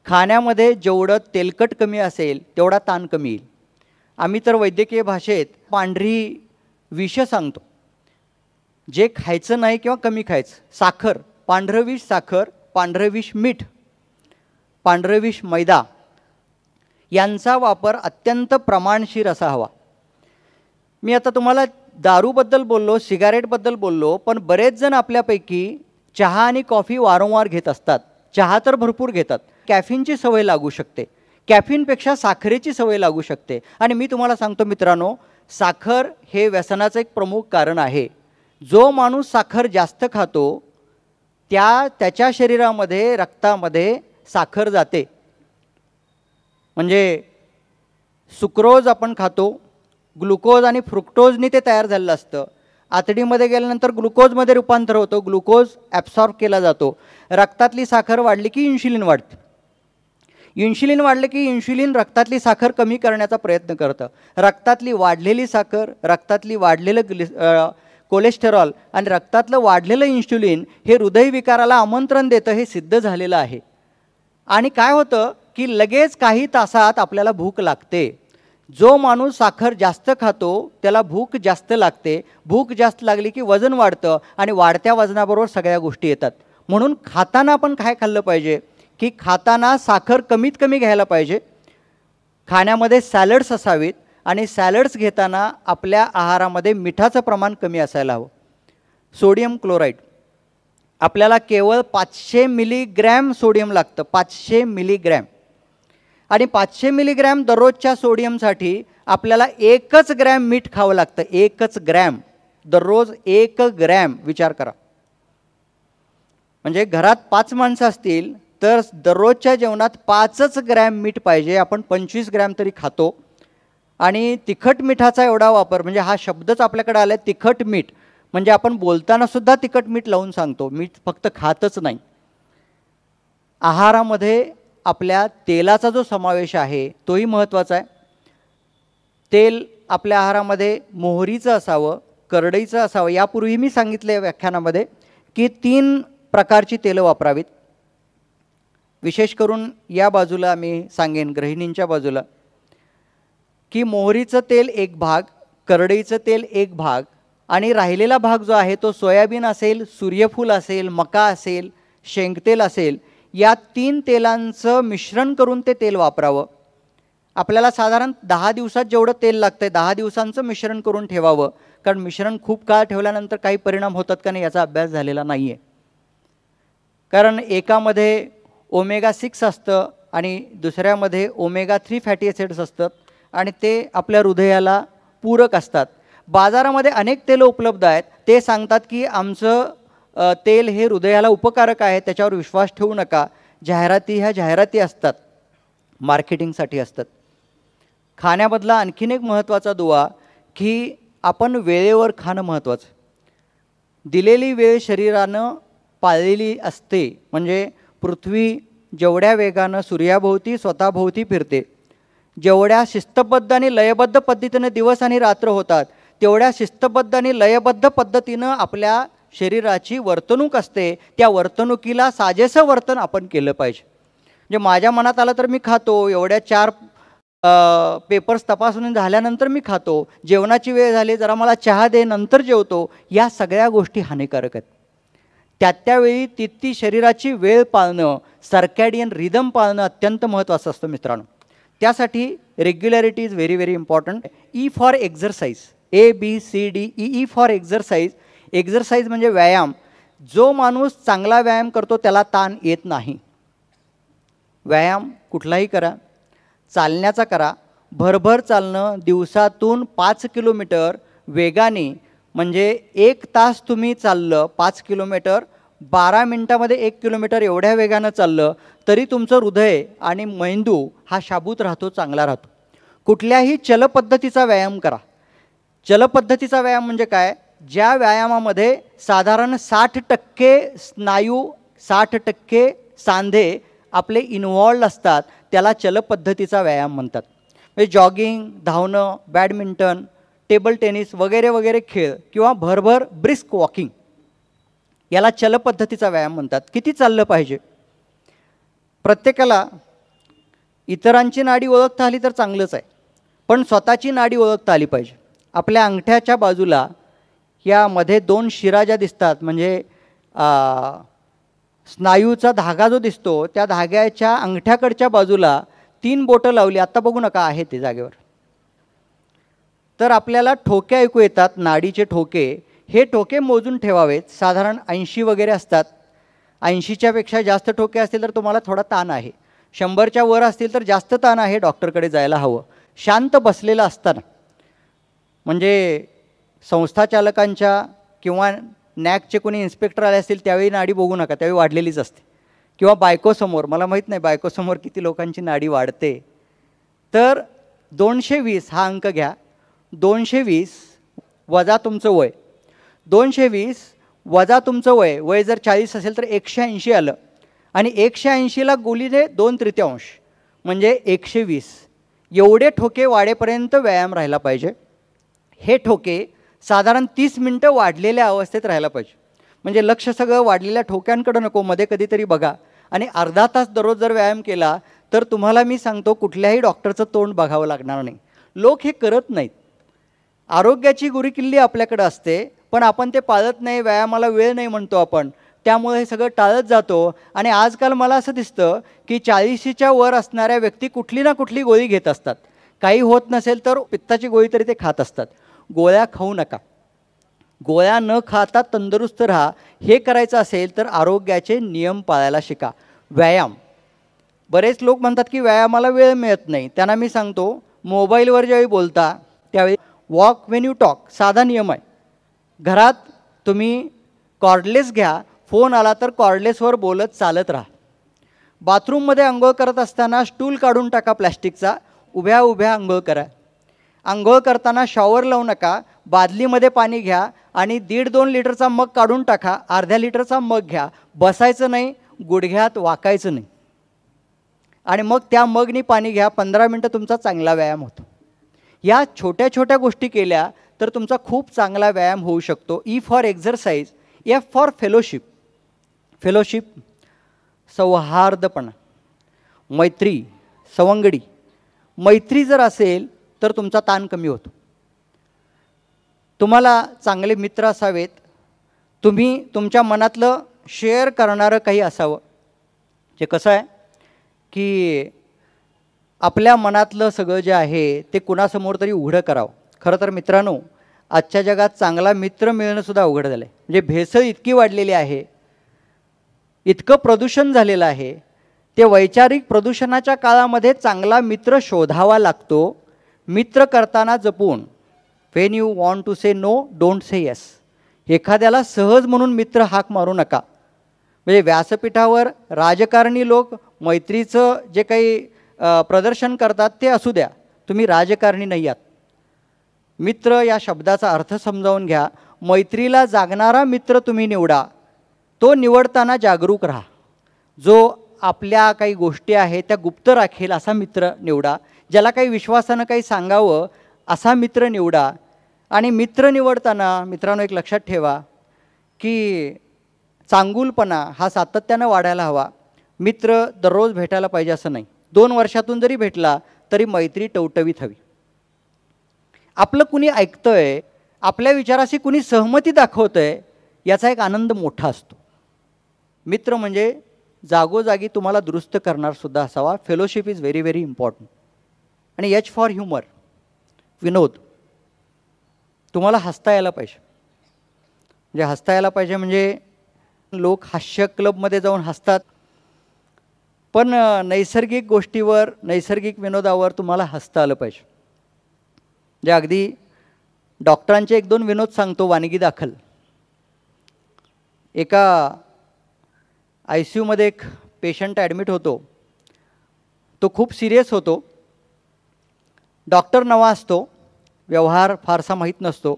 खाण्यामध्ये जेवढं तेलकट कमी असेल तेवढा ताण कमी येईल आम्ही तर वैद्यकीय भाषेत पांढरी विष सांगतो जे खायचं नाही किंवा कमी खायचं साखर पांढरं विष साखर पांढरं विष मीठ पांढरं विष मैदा यांचा वापर अत्यंत प्रमाणशीर असा हवा मी आता तुम्हाला दारूबद्दल बोललो सिगारेटबद्दल बोललो पण बरेच जण आपल्यापैकी चहा आणि कॉफी वारंवार घेत असतात चहा तर भरपूर घेतात कॅफिनची सवय लागू शकते कॅफिनपेक्षा साखरेची सवय लागू शकते आणि मी तुम्हाला सांगतो मित्रांनो साखर हे व्यसनाचं एक प्रमुख कारण आहे जो माणूस साखर जास्त खातो त्या त्याच्या शरीरामध्ये रक्तामध्ये साखर जाते म्हणजे सुक्रोज आपण खातो ग्लुकोज आणि फ्रुक्टोजनी ते तयार झालेलं असतं आतडीमध्ये गेल्यानंतर ग्लुकोजमध्ये रूपांतर होतो ग्लुकोज ॲब्सॉर्ब केला जातो रक्तातली साखर वाढली की इन्शुलिन वाढते इन्शुलिन वाढले की इन्शुलिन रक्तातली साखर कमी करण्याचा प्रयत्न करतं रक्तातली वाढलेली साखर रक्तातली वाढलेलं ग्लि कोलेस्टेरॉल आणि रक्तातलं वाढलेलं इन्शुलिन हे हृदयविकाराला आमंत्रण देतं हे सिद्ध झालेलं आहे आणि काय होतं की लगेच काही तासात आपल्याला भूक लागते जो माणूस साखर जास्त खातो त्याला भूक जास्त लागते भूक जास्त लागली की वजन वाढतं आणि वाढत्या वजनाबरोबर सगळ्या गोष्टी येतात म्हणून खाताना आपण काय खाल्लं पाहिजे की खाताना साखर कमीत कमी घ्यायला पाहिजे खाण्यामध्ये सॅलड्स असावीत आणि सॅलड्स घेताना आपल्या आहारामध्ये मिठाचं प्रमाण कमी असायला हवं सोडियम क्लोराईड आपल्याला केवळ पाचशे मिलीग्रॅम सोडियम लागतं पाचशे मिलीग्रॅम आणि पाचशे मिलीग्रॅम दररोजच्या सोडियमसाठी आपल्याला एकच ग्रॅम मीठ खावं लागतं एकच ग्रॅम दररोज एक ग्रॅम विचार करा म्हणजे घरात पाच माणसं असतील तर दररोजच्या जेवणात पाचच ग्रॅम मीठ पाहिजे आपण पंचवीस ग्रॅम तरी खातो आणि तिखट मिठाचा एवढा वापर म्हणजे हा शब्दच आपल्याकडे आला आहे तिखट मीठ म्हणजे आपण बोलताना सुद्धा तिखट मीठ लावून सांगतो मीठ फक्त खातच नाही आहारामध्ये आपल्या तेलाचा जो समावेश आहे तोही महत्त्वाचा आहे तेल आपल्या आहारामध्ये मोहरीचं असावं करडईचं असावं यापूर्वी मी सांगितले व्याख्यानामध्ये की तीन प्रकारची तेलं वापरावीत विशेष करून या बाजूला मी सांगेन गृहिणींच्या बाजूला की मोहरीचं तेल एक भाग करडईचं तेल एक भाग आणि राहिलेला भाग जो आहे तो सोयाबीन असेल सूर्यफूल असेल मका असेल शेंगतेल असेल या तीन तेलांचं मिश्रण करून ते तेल वापरावं आपल्याला साधारण दहा दिवसात जेवढं तेल लागतं आहे दहा दिवसांचं मिश्रण करून ठेवावं कारण मिश्रण खूप काळ ठेवल्यानंतर काही परिणाम होतात का नाही याचा अभ्यास झालेला नाही आहे कारण एकामध्ये ओमेगा सिक्स असतं आणि दुसऱ्यामध्ये ओमेगा थ्री फॅटी ॲसिड्स असतात आणि ते आपल्या हृदयाला पूरक असतात बाजारामध्ये अनेक तेलं उपलब्ध आहेत ते सांगतात की आमचं तेल हे हृदयाला उपकारक आहे त्याच्यावर विश्वास ठेवू नका जाहिराती ह्या जाहिराती असतात मार्केटिंगसाठी असतात खाण्याबदला आणखीन एक महत्त्वाचा दुवा की आपण वेळेवर खाणं महत्त्वाचं दिलेली वेळ शरीरानं पाळलेली असते म्हणजे पृथ्वी जेवढ्या वेगानं सूर्याभोवती स्वतःभोवती फिरते जेवढ्या शिस्तबद्ध आणि लयबद्ध पद्धतीनं दिवस आणि रात्र होतात तेवढ्या शिस्तबद्ध आणि लयबद्ध पद्धतीनं आपल्या शरीराची वर्तणूक असते त्या वर्तणुकीला साजेसं वर्तन आपण केलं पाहिजे म्हणजे माझ्या मनात आलं तर मी खातो एवढ्या चार पेपर्स तपासून झाल्यानंतर मी खातो जेवणाची वेळ झाली जरा मला चहा दे नंतर जेवतो या सगळ्या गोष्टी हानिकारक आहेत त्या त्यावेळी तितकी शरीराची वेळ पाळणं सर्कॅडियन रिदम पाळणं अत्यंत महत्त्वाचं असतं मित्रांनो त्यासाठी regularity is very very important E for exercise A B C D E E for exercise exercise म्हणजे व्यायाम जो माणूस चांगला व्यायाम करतो त्याला ताण येत नाही व्यायाम कुठलाही करा चालण्याचा करा भरभर चालणं दिवसातून पाच किलोमीटर वेगाने म्हणजे एक तास तुम्ही चाललं पाच किलोमीटर बारा मिनटामध्ये एक किलोमीटर एवढ्या वेगानं चाललं तरी तुमचं हृदय आणि मेंदू हा शाबूत राहतो चांगला राहतो कुठल्याही चलपद्धतीचा व्यायाम करा चलपद्धतीचा व्यायाम म्हणजे काय ज्या व्यायामामध्ये साधारण साठ टक्के स्नायू साठ टक्के सांधे आपले इन्व्हॉल्ड असतात त्याला चलपद्धतीचा व्यायाम म्हणतात म्हणजे जॉगिंग धावणं बॅडमिंटन टेबल टेनिस वगैरे वगैरे खेळ किंवा भरभर ब्रिस्क वॉकिंग याला चलपद्धतीचा व्यायाम म्हणतात किती चाललं पाहिजे प्रत्येकाला इतरांची नाडी ओळखता आली तर चांगलंच आहे पण स्वतःची नाडी ओळखता आली पाहिजे आपल्या अंगठ्याच्या बाजूला यामध्ये दोन शिरा ज्या दिसतात म्हणजे स्नायूचा धागा जो दिसतो त्या धाग्याच्या अंगठ्याकडच्या बाजूला तीन बोटं लावली आत्ता बघू नका आहे ते जागेवर तर आपल्याला ठोके ऐकू येतात नाडीचे ठोके हे ठोके मोजून ठेवावेत साधारण ऐंशी वगैरे असतात ऐंशीच्यापेक्षा जास्त ठोके असतील तर तुम्हाला थोडा ताण आहे शंभरच्या वर असतील तर जास्त ताण आहे डॉक्टरकडे जायला हवं शांत बसलेलं असताना म्हणजे संस्थाचालकांच्या किंवा नॅकचे कोणी इन्स्पेक्टर आले असतील त्यावेळी नाडी बघू नका त्यावेळी वाढलेलीच असते किंवा बायकोसमोर मला माहीत नाही बायकोसमोर किती लोकांची नाडी वाढते तर दोनशे वीस हा अंक घ्या दोनशे वीस वजा तुमचं वय दोनशे वीस वजा तुमचं वय वय जर चाळीस असेल तर एकशे ऐंशी आलं आणि एकशे ऐंशीला गोलीने दोन तृतीयांश म्हणजे एकशे वीस एवढे ठोके वाडेपर्यंत व्यायाम राहिला पाहिजे हे ठोके साधारण तीस मिनटं वाढलेल्या अवस्थेत राहायला पाहिजे म्हणजे लक्ष सगळं वाढलेल्या ठोक्यांकडं नको मध्ये कधीतरी बघा आणि अर्धा तास दररोज जर व्यायाम केला तर तुम्हाला मी सांगतो कुठल्याही डॉक्टरचं तोंड बघावं लागणार नाही लोक हे करत नाहीत आरोग्याची गुरुकिल्ली आपल्याकडं असते पण आपण ते पाळत नाही व्यायामाला वेळ नाही म्हणतो आपण त्यामुळे हे सगळं टाळत जातो आणि आजकाल मला असं दिसतं की चाळीशीच्या वर असणाऱ्या व्यक्ती कुठली ना कुठली गोळी घेत असतात काही होत नसेल तर पित्ताची गोळी तरी ते खात असतात गोळ्या खाऊ नका गोळ्या न खाता तंदुरुस्त राहा हे करायचं असेल तर आरोग्याचे नियम पाळायला शिका व्यायाम बरेच लोक म्हणतात की व्यायामाला वेळ मिळत नाही त्यांना मी सांगतो मोबाईलवर ज्यावेळी बोलता त्यावेळी वॉक वेन यू टॉक साधा नियम आहे घरात तुम्ही कॉर्डलेस घ्या फोन आला तर कॉर्डलेसवर बोलत चालत राहा बाथरूममध्ये आंघोळ करत असताना स्टूल काढून टाका प्लॅस्टिकचा उभ्या उभ्या आंघोळ करा आंघोळ करताना शॉवर लावू नका बादलीमध्ये पाणी घ्या आणि दीड दोन लिटरचा मग काढून टाका अर्ध्या लिटरचा मग घ्या बसायचं नाही गुडघ्यात वाकायचं नाही आणि मग त्या मगनी पाणी घ्या पंधरा मिनटं तुमचा चांगला व्यायाम होतो या छोट्या छोट्या गोष्टी केल्या तर तुमचा खूप चांगला व्यायाम होऊ शकतो E for exercise F for fellowship fellowship सौहार्दपणा मैत्री सवंगडी मैत्री जर असेल तर तुमचा ताण कमी होतो तुम्हाला चांगले मित्र असावेत तुम्ही तुमच्या मनातलं शेअर करणारं काही असावं जे कसं आहे की आपल्या मनातलं सगळं जे आहे ते कुणासमोर तरी उघडं करावं खरं तर मित्रांनो आजच्या जगात चांगला मित्र मिळणंसुद्धा अवघड झालं आहे म्हणजे भेसळ इतकी वाढलेली आहे इतकं प्रदूषण झालेलं आहे ते वैचारिक प्रदूषणाच्या काळामध्ये चांगला मित्र शोधावा लागतो मित्र करताना जपून when you want to say no don't say yes एखाद्याला सहज म्हणून मित्र हाक मारू नका म्हणजे व्यासपीठावर राजकारणी लोक मैत्रीचं जे काही प्रदर्शन करतात ते असू द्या तुम्ही राजकारणी नाही आहात मित्र या शब्दाचा अर्थ समजावून घ्या मैत्रीला जागणारा मित्र तुम्ही निवडा तो निवडताना जागरूक राहा जो आपल्या काही गोष्टी आहेत त्या गुप्त राखेल असा मित्र निवडा ज्याला काही विश्वासानं काही सांगावं असा मित्र निवडा आणि मित्र निवडताना मित्रांनो एक लक्षात ठेवा की चांगुलपणा हा सातत्यानं वाढायला हवा मित्र दररोज भेटायला पाहिजे असं नाही दोन वर्षातून जरी भेटला तरी मैत्री टवटवीत हवी आपलं कुणी ऐकतं आहे आपल्या विचाराशी कुणी सहमती दाखवतं आहे याचा एक आनंद मोठा असतो मित्र म्हणजे जागोजागी तुम्हाला दुरुस्त करणारसुद्धा असावा fellowship is very very important आणि एच फॉर ह्युमर विनोद तुम्हाला हसता यायला पाहिजे म्हणजे हसता यायला पाहिजे म्हणजे लोक हास्य क्लबमध्ये जाऊन हसतात पण नैसर्गिक गोष्टीवर नैसर्गिक विनोदावर तुम्हाला हसता आलं पाहिजे जे म्हणजे अगदी डॉक्टरांचे एक दोन विनोद सांगतो वानगी दाखल एका आय सी यूमध्ये एक पेशंट ॲडमिट होतो तो खूप सिरियस होतो डॉक्टर नवा असतो व्यवहार फारसा माहीत नसतो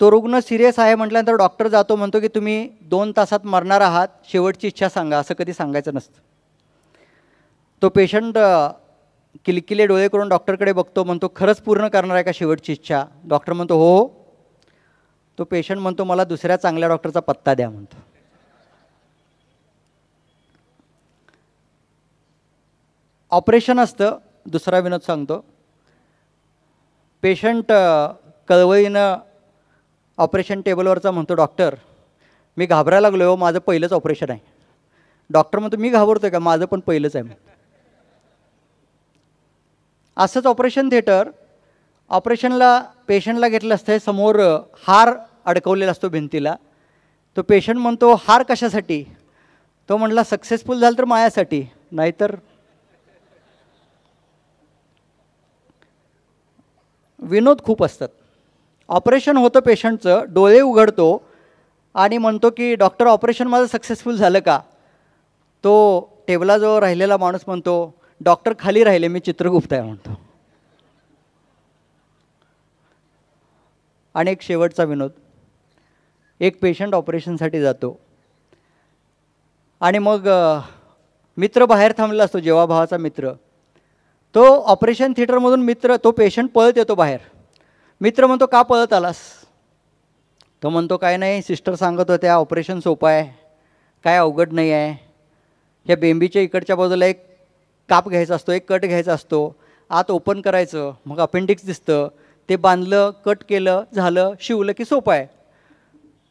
तो रुग्ण सिरियस आहे म्हटल्यानंतर डॉक्टर जातो म्हणतो की तुम्ही दोन तासात मरणार आहात शेवटची इच्छा सांगा असं कधी सांगायचं नसतं तो पेशंट किलकिले डोळे करून डॉक्टरकडे बघतो म्हणतो खरंच पूर्ण करणार आहे का शेवटची इच्छा डॉक्टर म्हणतो हो हो तो पेशंट म्हणतो मला दुसऱ्या चांगल्या डॉक्टरचा पत्ता द्या म्हणतो ऑपरेशन असतं दुसरा विनोद सांगतो पेशंट कळवळीनं ऑपरेशन टेबलवरचा म्हणतो डॉक्टर मी घाबरायला लागलो हो माझं पहिलंच ऑपरेशन आहे डॉक्टर म्हणतो मी घाबरतो का माझं पण पहिलंच आहे असंच ऑपरेशन थिएटर ऑपरेशनला पेशंटला घेतलं असतं समोर हार अडकवलेला असतो भिंतीला तो पेशंट म्हणतो हार कशासाठी तो म्हटला सक्सेसफुल झाला तर मायासाठी नाहीतर विनोद खूप असतात ऑपरेशन होतं पेशंटचं डोळे उघडतो आणि म्हणतो की डॉक्टर ऑपरेशन माझं सक्सेसफुल झालं का तो टेबलाजवळ राहिलेला माणूस म्हणतो डॉक्टर खाली राहिले मी चित्रगुप्त आहे म्हणतो आणि एक शेवटचा विनोद एक पेशंट ऑपरेशनसाठी जातो आणि मग मित्र बाहेर थांबला असतो जेव्हा मित्र तो ऑपरेशन थिएटरमधून मित्र तो पेशंट पळत येतो बाहेर मित्र म्हणतो का पळत आलास तो म्हणतो काय नाही सिस्टर सांगत होत्या ऑपरेशन सोपं आहे काय अवघड नाही आहे ह्या बेंबीच्या इकडच्या बाजूला एक काप घ्यायचा असतो एक कट घ्यायचा असतो आत ओपन करायचं मग अपेंडिक्स दिसतं ते बांधलं कट केलं झालं शिवलं की सोपं आहे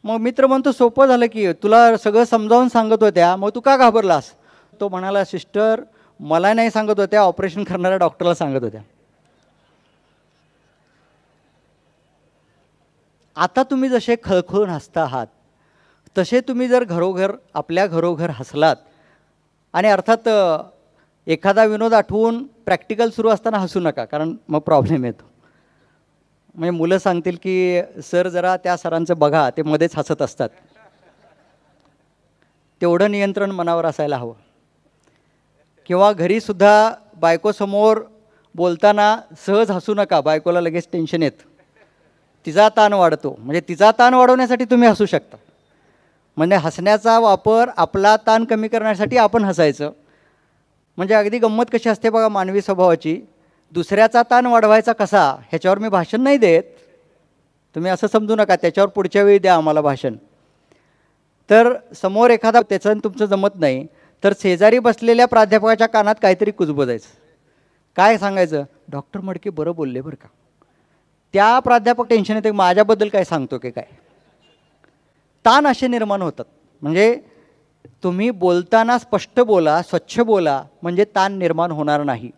मग मित्र म्हणतो सोपं झालं की तुला सगळं समजावून सांगत होत्या मग तू का घाबरलास तो म्हणाला सिस्टर मला नाही सांगत होत्या ऑपरेशन करणाऱ्या डॉक्टरला सांगत होत्या आता तुम्ही जसे खळखळून हसता आहात तसे तुम्ही जर घरोघर आपल्या घरोघर हसलात आणि अर्थात एखादा विनोद आठवून प्रॅक्टिकल सुरू असताना हसू नका कारण मग प्रॉब्लेम येतो म्हणजे मुलं सांगतील की सर जरा त्या सरांचं बघा ते मध्येच हसत असतात तेवढं नियंत्रण मनावर असायला हवं किंवा घरीसुद्धा बायकोसमोर बोलताना सहज हसू नका बायकोला लगेच टेन्शन येत तिचा ताण वाढतो म्हणजे तिचा ताण वाढवण्यासाठी तुम्ही हसू शकता म्हणजे हसण्याचा वापर आपला ताण कमी करण्यासाठी आपण हसायचं म्हणजे अगदी गंमत कशी असते बघा मानवी स्वभावाची दुसऱ्याचा ताण वाढवायचा कसा ह्याच्यावर मी भाषण नाही देत तुम्ही असं समजू नका त्याच्यावर पुढच्या वेळी द्या आम्हाला भाषण तर समोर एखादा त्याचं तुमचं जमत नाही तर शेजारी बसलेल्या प्राध्यापकाच्या कानात काहीतरी कुजबजायचं काय सांगायचं डॉक्टर मडके बरं बोलले बरं का त्या प्राध्यापक टेन्शन येते माझ्याबद्दल काय सांगतो की काय ताण असे निर्माण होतात म्हणजे तुम्ही बोलताना स्पष्ट बोला स्वच्छ बोला म्हणजे ताण निर्माण होणार नाही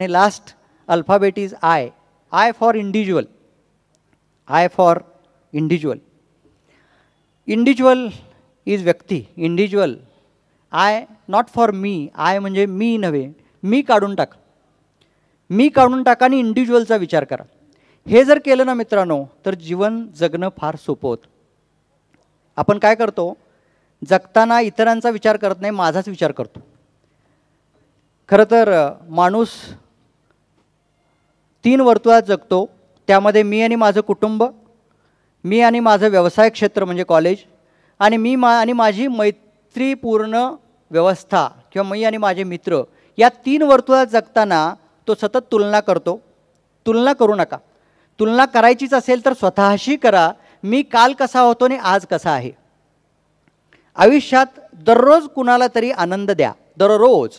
आणि last alphabet is I I for individual I for individual individual is व्यक्ती इंडिज्युअल आय नॉट फॉर मी आय म्हणजे मी नव्हे मी काढून टाक मी काढून टाका आणि इंडिव्हिज्युअलचा विचार करा हे जर केलं ना मित्रांनो तर जीवन जगणं फार सोपं होतं आपण काय करतो जगताना इतरांचा विचार करत नाही माझाच विचार करतो खरं तर माणूस तीन वर्तुळात जगतो त्यामध्ये मी आणि माझं कुटुंब मी आणि माझं व्यवसाय क्षेत्र म्हणजे कॉलेज आणि मी मा आणि माझी मैत्रीपूर्ण व्यवस्था किंवा मी आणि माझे मित्र या तीन वर्तुळात जगताना तो सतत तुलना करतो तुलना करू नका तुलना करायचीच असेल तर स्वतःशी करा मी काल कसा होतो आणि आज कसा आहे आयुष्यात दररोज कुणाला तरी आनंद द्या दररोज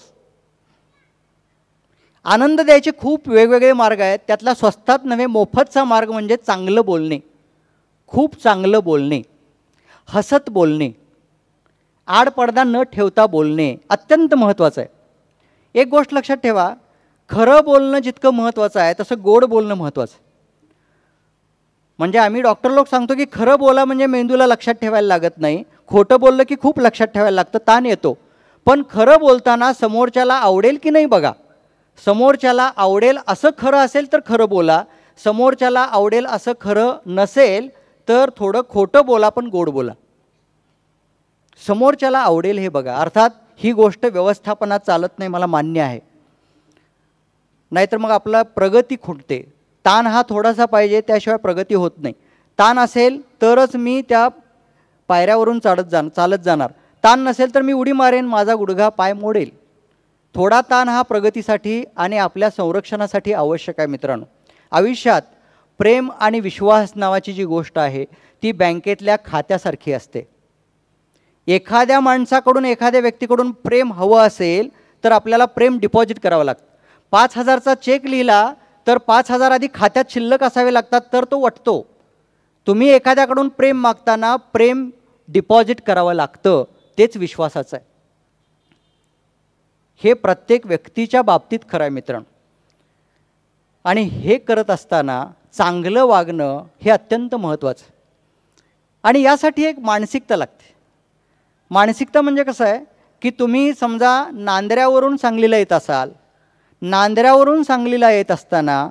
आनंद द्यायचे खूप वेगवेगळे मार्ग आहेत त्यातला स्वस्तात नव्हे मोफतचा मार्ग म्हणजे चांगलं बोलणे खूप चांगलं बोलणे हसत बोलणे आडपडदा न ठेवता बोलणे अत्यंत महत्त्वाचं आहे एक गोष्ट लक्षात ठेवा खरं बोलणं जितकं महत्त्वाचं आहे तसं गोड बोलणं महत्त्वाचं म्हणजे आम्ही डॉक्टर लोक सांगतो की खरं बोला म्हणजे मेंदूला लक्षात ठेवायला लागत नाही खोटं बोललं की खूप लक्षात ठेवायला लागतं ताण येतो पण खरं बोलताना समोरच्याला आवडेल की नाही बघा समोरच्याला आवडेल असं खरं असेल तर खरं बोला समोरच्याला आवडेल असं खरं नसेल तर थोडं खोटं बोला पण गोड बोला समोरच्याला आवडेल हे बघा अर्थात ही गोष्ट व्यवस्थापनात चालत नाही मला मान्य आहे नाहीतर मग आपला प्रगती खुटते ताण हा थोडासा पाहिजे त्याशिवाय प्रगती होत नाही ताण असेल तरच मी त्या पायऱ्यावरून चालत जाण चालत जाणार ताण नसेल तर मी उडी मारेन माझा गुडघा पाय मोडेल थोडा ताण हा प्रगतीसाठी आणि आपल्या संरक्षणासाठी आवश्यक आहे मित्रांनो आयुष्यात प्रेम आणि विश्वास नावाची जी गोष्ट आहे ती बँकेतल्या खात्यासारखी असते एखाद्या माणसाकडून एखाद्या व्यक्तीकडून प्रेम हवं असेल तर आपल्याला प्रेम डिपॉझिट करावं लागतं पाच हजारचा चेक लिहिला तर पाच हजार आधी खात्यात शिल्लक असावे लागतात तर तो वटतो तुम्ही एखाद्याकडून प्रेम मागताना प्रेम डिपॉझिट करावं लागतं तेच विश्वासाचं आहे हे प्रत्येक व्यक्तीच्या बाबतीत खरं आहे मित्रांनो आणि हे करत असताना चांगलं वागणं हे अत्यंत महत्त्वाचं आणि यासाठी एक मानसिकता लागते मानसिकता म्हणजे कसं आहे की तुम्ही समजा नांदऱ्यावरून सांगलीला येत असाल नांदऱ्यावरून सांगलीला येत असताना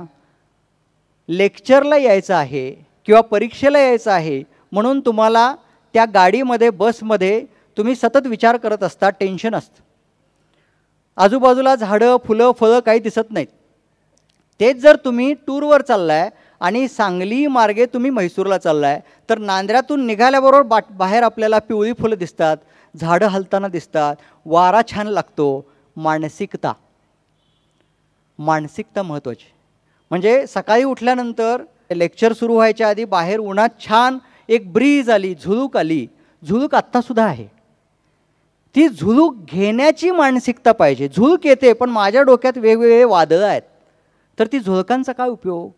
लेक्चरला यायचं आहे किंवा परीक्षेला यायचं आहे म्हणून तुम्हाला त्या गाडीमध्ये बसमध्ये तुम्ही सतत विचार करत असता टेन्शन असतं आजूबाजूला झाडं फुलं फळं काही दिसत नाहीत तेच जर तुम्ही टूरवर चाललाय आणि सांगली मार्गे तुम्ही म्हैसूरला चालला आहे तर नांद्र्यातून निघाल्याबरोबर बा बाहेर आपल्याला पिवळी फुलं दिसतात झाडं हलताना दिसतात वारा छान लागतो मानसिकता मानसिकता महत्त्वाची म्हणजे सकाळी उठल्यानंतर लेक्चर सुरू व्हायच्या आधी बाहेर उन्हात छान एक ब्रीज आली झुळूक आली झुळूक आत्तासुद्धा आहे ती झुलूक घेण्याची मानसिकता पाहिजे झुळूक येते पण माझ्या डोक्यात वेगवेगळे वादळं आहेत तर ती झुलकांचा काय उपयोग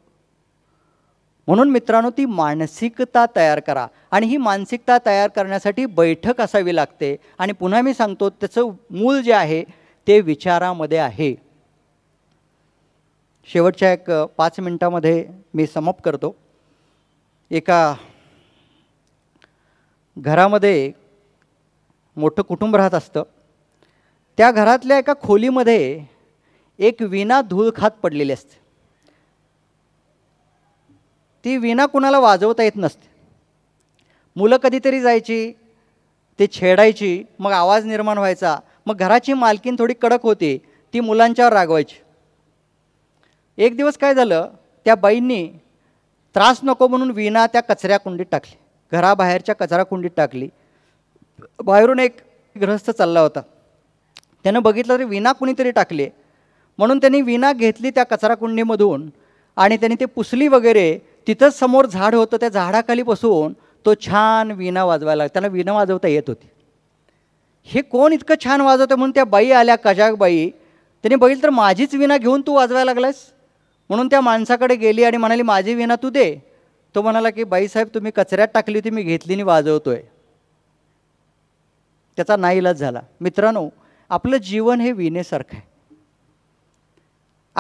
म्हणून मित्रांनो ती मानसिकता तयार करा आणि ही मानसिकता तयार करण्यासाठी बैठक असावी लागते आणि पुन्हा मी सांगतो त्याचं मूल जे आहे ते विचारामध्ये आहे शेवटच्या एक पाच मिनटामध्ये मी समप करतो एका घरामध्ये मोठं कुटुंब राहत असतं त्या घरातल्या एका खोलीमध्ये एक विना धूळ खात पडलेली असते ती विना कुणाला वाजवता येत नसते मुलं कधीतरी जायची ते छेडायची मग आवाज निर्माण व्हायचा मग घराची मालकीन थोडी कडक होती ती मुलांच्यावर रागवायची एक दिवस काय झालं त्या बाईंनी त्रास नको म्हणून विना त्या कचऱ्या कुंडीत टाकली घराबाहेरच्या कचरा कुंडीत टाकली बाहेरून एक गृहस्थ चालला होता त्यानं बघितलं तरी विना कुणीतरी टाकले म्हणून त्यांनी विना घेतली त्या कचरा कुंडीमधून आणि त्यांनी ते पुसली वगैरे तिथंच समोर झाड होतं त्या झाडाखाली बसून तो छान विणा वाजवायला लागला त्याला विणा वाजवता येत होती हे कोण इतकं छान वाजवतं म्हणून त्या बाई आल्या कजाक बाई त्याने बघितलं तर माझीच विणा घेऊन तू वाजवायला लागलास म्हणून त्या माणसाकडे गेली आणि म्हणाली माझी विणा तू दे तो म्हणाला की बाईसाहेब तुम्ही कचऱ्यात टाकली होती मी घेतली आणि वाजवतो आहे त्याचा नाईलाज झाला मित्रांनो आपलं जीवन हे विणेसारखं आहे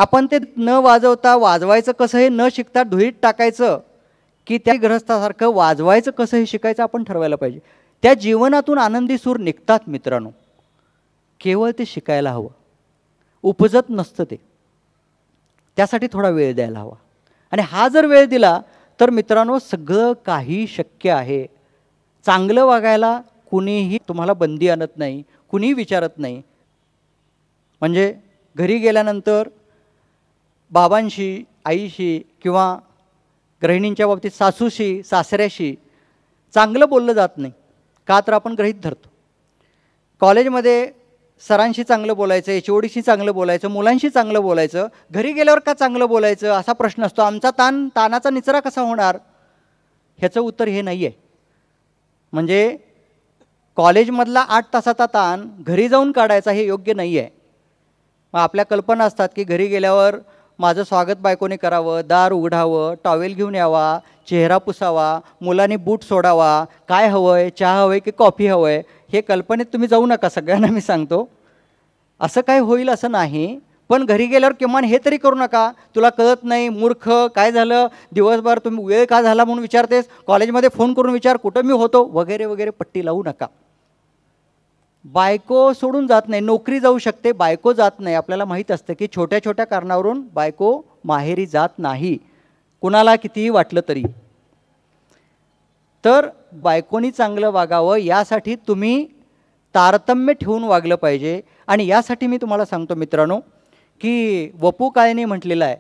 आपण ते न वाजवता वाजवायचं कसं हे न शिकता धुळीत टाकायचं की त्या ग्रस्थासारखं वाजवायचं कसं हे शिकायचं आपण ठरवायला पाहिजे त्या जीवनातून आनंदी सूर निघतात मित्रांनो केवळ ते शिकायला हवं उपजत नसतं ते त्यासाठी थोडा वेळ द्यायला हवा आणि हा जर वेळ दिला तर मित्रांनो सगळं काही शक्य आहे चांगलं वागायला कुणीही तुम्हाला बंदी आणत नाही कुणीही विचारत नाही म्हणजे घरी गेल्यानंतर बाबांशी आईशी किंवा गृहिणींच्या बाबतीत सासूशी सासऱ्याशी चांगलं बोललं जात नाही का तर आपण ग्रहित धरतो कॉलेजमध्ये सरांशी चांगलं बोलायचं एच ओडीशी चांगलं बोलायचं मुलांशी चांगलं बोलायचं घरी गेल्यावर का चांगलं बोलायचं असा प्रश्न असतो आमचा ताण ताणाचा निचरा कसा होणार ह्याचं उत्तर हे नाही आहे म्हणजे कॉलेजमधला आठ तासाचा ताण घरी जाऊन काढायचा हे योग्य नाही आहे मग आपल्या कल्पना असतात की घरी गेल्यावर माझं स्वागत बायकोने करावं दार उघडावं टॉवेल घेऊन यावा चेहरा पुसावा मुलांनी बूट सोडावा काय हवं आहे चहा हवं आहे की कॉफी हवं आहे हे कल्पनेत तुम्ही जाऊ नका सगळ्यांना मी सांगतो असं काय होईल असं नाही पण घरी गेल्यावर किमान हे तरी करू नका तुला कळत नाही मूर्ख काय झालं दिवसभर तुम्ही वेळ का झाला म्हणून विचारतेस कॉलेजमध्ये फोन करून विचार कुठं मी होतो वगैरे वगैरे पट्टी लावू नका बायको सोडून जात नाही नोकरी जाऊ शकते बायको जात नाही आपल्याला माहीत असतं की छोट्या छोट्या कारणावरून बायको माहेरी जात नाही कुणाला कितीही वाटलं तरी तर बायकोनी चांगलं वागावं यासाठी तुम्ही तारतम्य ठेवून वागलं पाहिजे आणि यासाठी मी तुम्हाला सांगतो मित्रांनो की वपू काळेने म्हटलेलं आहे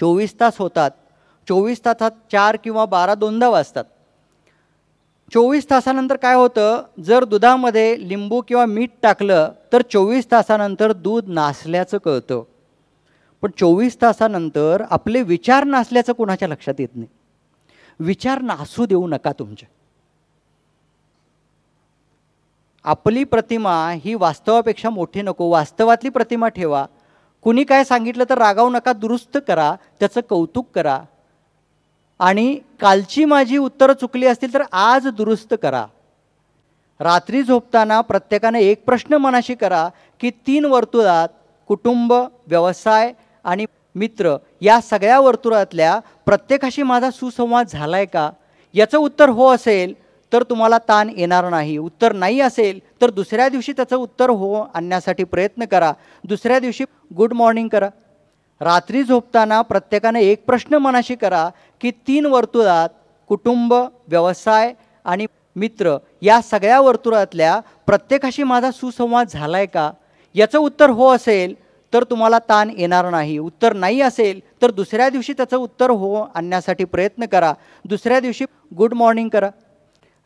चोवीस तास होतात चोवीस तासात चार किंवा बारा दोनदा वाजतात चोवीस तासानंतर काय होतं जर दुधामध्ये लिंबू किंवा मीठ टाकलं तर चोवीस तासानंतर दूध नासल्याचं कळतं पण चोवीस तासानंतर आपले विचार नासल्याचं कुणाच्या लक्षात येत नाही विचार नासू देऊ नका तुमचे आपली प्रतिमा ही वास्तवापेक्षा मोठी नको वास्तवातली प्रतिमा ठेवा कुणी काय सांगितलं तर रागावू नका दुरुस्त करा त्याचं कौतुक करा आणि कालची माझी उत्तरं चुकली असतील तर आज दुरुस्त करा रात्री झोपताना प्रत्येकानं एक प्रश्न मनाशी करा की तीन वर्तुळात कुटुंब व्यवसाय आणि मित्र या सगळ्या वर्तुळातल्या प्रत्येकाशी माझा सुसंवाद झाला आहे का याचं उत्तर हो असेल तर तुम्हाला ताण येणार नाही उत्तर नाही असेल तर दुसऱ्या दिवशी त्याचं उत्तर हो आणण्यासाठी प्रयत्न करा दुसऱ्या दिवशी गुड मॉर्निंग करा रात्री झोपताना प्रत्येकानं एक प्रश्न मनाशी करा की तीन वर्तुळात कुटुंब व्यवसाय आणि मित्र या सगळ्या वर्तुळातल्या प्रत्येकाशी माझा सुसंवाद झाला आहे का याचं उत्तर हो असेल तर तुम्हाला ताण येणार नाही उत्तर नाही असेल तर दुसऱ्या दिवशी त्याचं उत्तर हो आणण्यासाठी प्रयत्न करा दुसऱ्या दिवशी गुड मॉर्निंग करा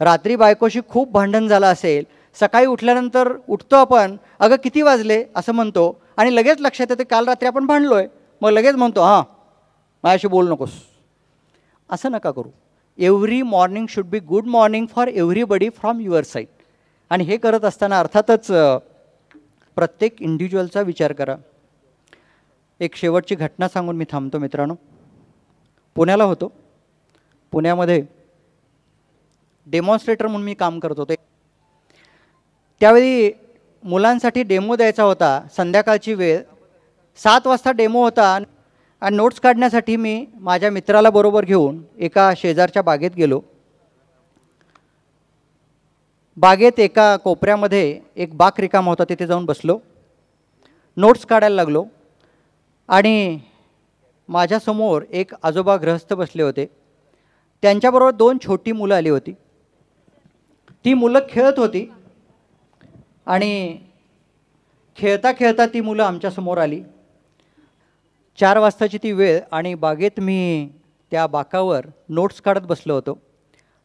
रात्री बायकोशी खूप भांडण झालं असेल सकाळी उठल्यानंतर उठतो आपण अगं किती वाजले असं म्हणतो आणि लगेच लक्षात येतं काल रात्री आपण भांडलो आहे मग लगेच म्हणतो हां माझ्याशी बोलू नकोस असं नका करू every morning should be good morning for everybody from your side आणि हे करत असताना अर्थातच प्रत्येक इंडिव्हिज्युअलचा विचार करा एक शेवटची घटना सांगून मी थांबतो मित्रांनो पुण्याला होतो पुण्यामध्ये डेमॉन्स्ट्रेटर म्हणून मी काम करत होते त्यावेळी मुलांसाठी डेमो द्यायचा होता संध्याकाळची वेळ सात वाजता डेमो होता आणि आणि नोट्स काढण्यासाठी मी माझ्या मित्राला बरोबर घेऊन एका शेजारच्या बागेत गेलो बागेत एका कोपऱ्यामध्ये एक बाक रिकामा होता तिथे जाऊन बसलो नोट्स काढायला लागलो आणि माझ्यासमोर एक आजोबा ग्रहस्थ बसले होते त्यांच्याबरोबर दोन छोटी मुलं आली होती ती मुलं खेळत होती आणि खेळता खेळता ती मुलं आमच्यासमोर आली चार वाजताची ती वेळ आणि बागेत मी त्या बाकावर नोट्स काढत बसलो होतो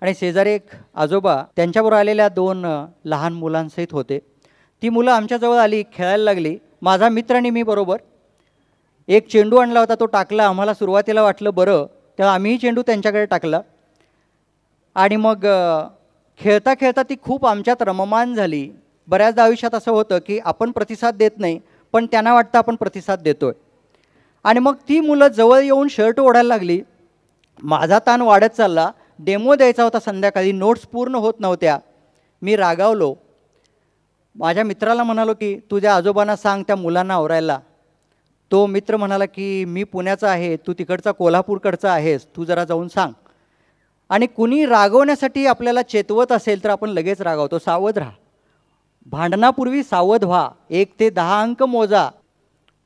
आणि शेजारी एक आजोबा त्यांच्याबरोबर आलेल्या दोन लहान मुलांसहित होते ती मुलं आमच्याजवळ आली खेळायला लागली माझा मित्र आणि मी बरोबर एक चेंडू आणला होता तो टाकला आम्हाला सुरुवातीला वाटलं बरं तेव्हा आम्हीही चेंडू त्यांच्याकडे टाकला आणि मग खेळता खेळता ती खूप आमच्यात रममान झाली बऱ्याचदा आयुष्यात असं होतं की आपण प्रतिसाद देत नाही पण त्यांना वाटतं आपण प्रतिसाद देतो आहे आणि मग ती मुलं जवळ येऊन शर्ट ओढायला लागली माझा ताण वाढत चालला डेमो द्यायचा होता संध्याकाळी नोट्स पूर्ण होत नव्हत्या मी रागावलो माझ्या मित्राला म्हणालो की तुझ्या आजोबांना सांग त्या मुलांना आवरायला तो मित्र म्हणाला की मी पुण्याचा आहे तू तिकडचा कोल्हापूरकडचा आहेस तू जरा जाऊन सांग आणि कुणी रागवण्यासाठी आपल्याला चेतवत असेल तर आपण लगेच रागावतो सावध राहा भांडणापूर्वी सावध व्हा एक ते दहा अंक मोजा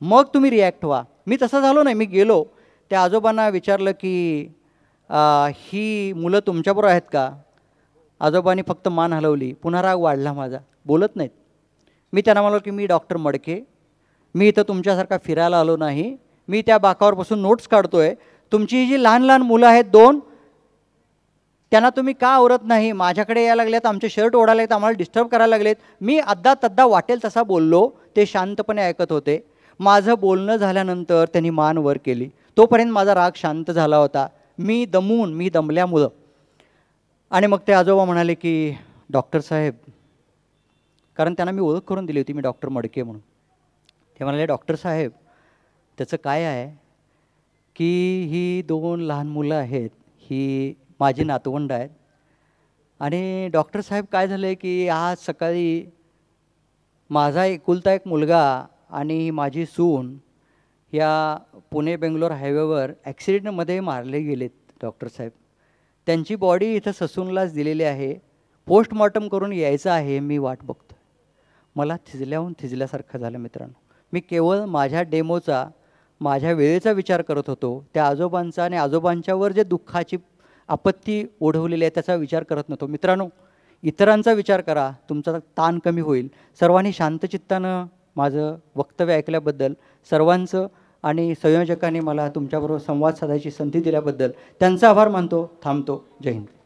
मग तुम्ही रिॲक्ट व्हा मी तसं झालो नाही मी गेलो त्या आजोबांना विचारलं की आ, ही मुलं तुमच्याबरोबर आहेत का आजोबांनी फक्त मान हलवली पुन्हा राग वाढला माझा बोलत नाहीत मी त्यांना म्हणालो की मी डॉक्टर मडके मी इथं तुमच्यासारखा फिरायला आलो नाही मी त्या बाकावर बसून नोट्स काढतो आहे तुमची जी लहान लहान मुलं आहेत दोन त्यांना तुम्ही का आवरत नाही माझ्याकडे यायला लागल्यात आमचे शर्ट ओढायला आहेत आम्हाला डिस्टर्ब करायला लागलेत मी अद्दा तद्दा वाटेल तसा बोललो ते शांतपणे ऐकत होते माझं बोलणं झाल्यानंतर त्यांनी मान वर केली तोपर्यंत माझा राग शांत झाला होता मी दमून मी दमल्यामुळं आणि मग ते आजोबा म्हणाले की डॉक्टर साहेब कारण त्यांना मी ओळख करून दिली होती मी डॉक्टर मडके म्हणून ते म्हणाले डॉक्टर साहेब त्याचं काय आहे की ही दोन लहान मुलं आहेत ही माझी नातवंड आहेत आणि डॉक्टर साहेब काय झालं आहे की आज सकाळी माझा एकुलता एक मुलगा आणि माझी सून या पुणे बेंगलोर हायवेवर ॲक्सिडेंटमध्ये मारले गेलेत डॉक्टर साहेब त्यांची बॉडी इथं ससूनलाच दिलेली आहे पोस्टमॉर्टम करून यायचं आहे मी वाट बघतो मला थिजल्याहून थिजल्यासारखं झालं मित्रांनो मी केवळ माझ्या डेमोचा माझ्या वेळेचा विचार करत होतो त्या आजोबांचा आणि आजोबांच्यावर जे दुःखाची आपत्ती ओढवलेली आहे त्याचा विचार करत नव्हतो मित्रांनो इतरांचा विचार करा तुमचा ताण कमी होईल सर्वांनी शांतचित्तानं माझं वक्तव्य ऐकल्याबद्दल सर्वांचं आणि संयोजकांनी मला तुमच्याबरोबर संवाद साधायची संधी दिल्याबद्दल त्यांचा आभार मानतो थांबतो जय हिंद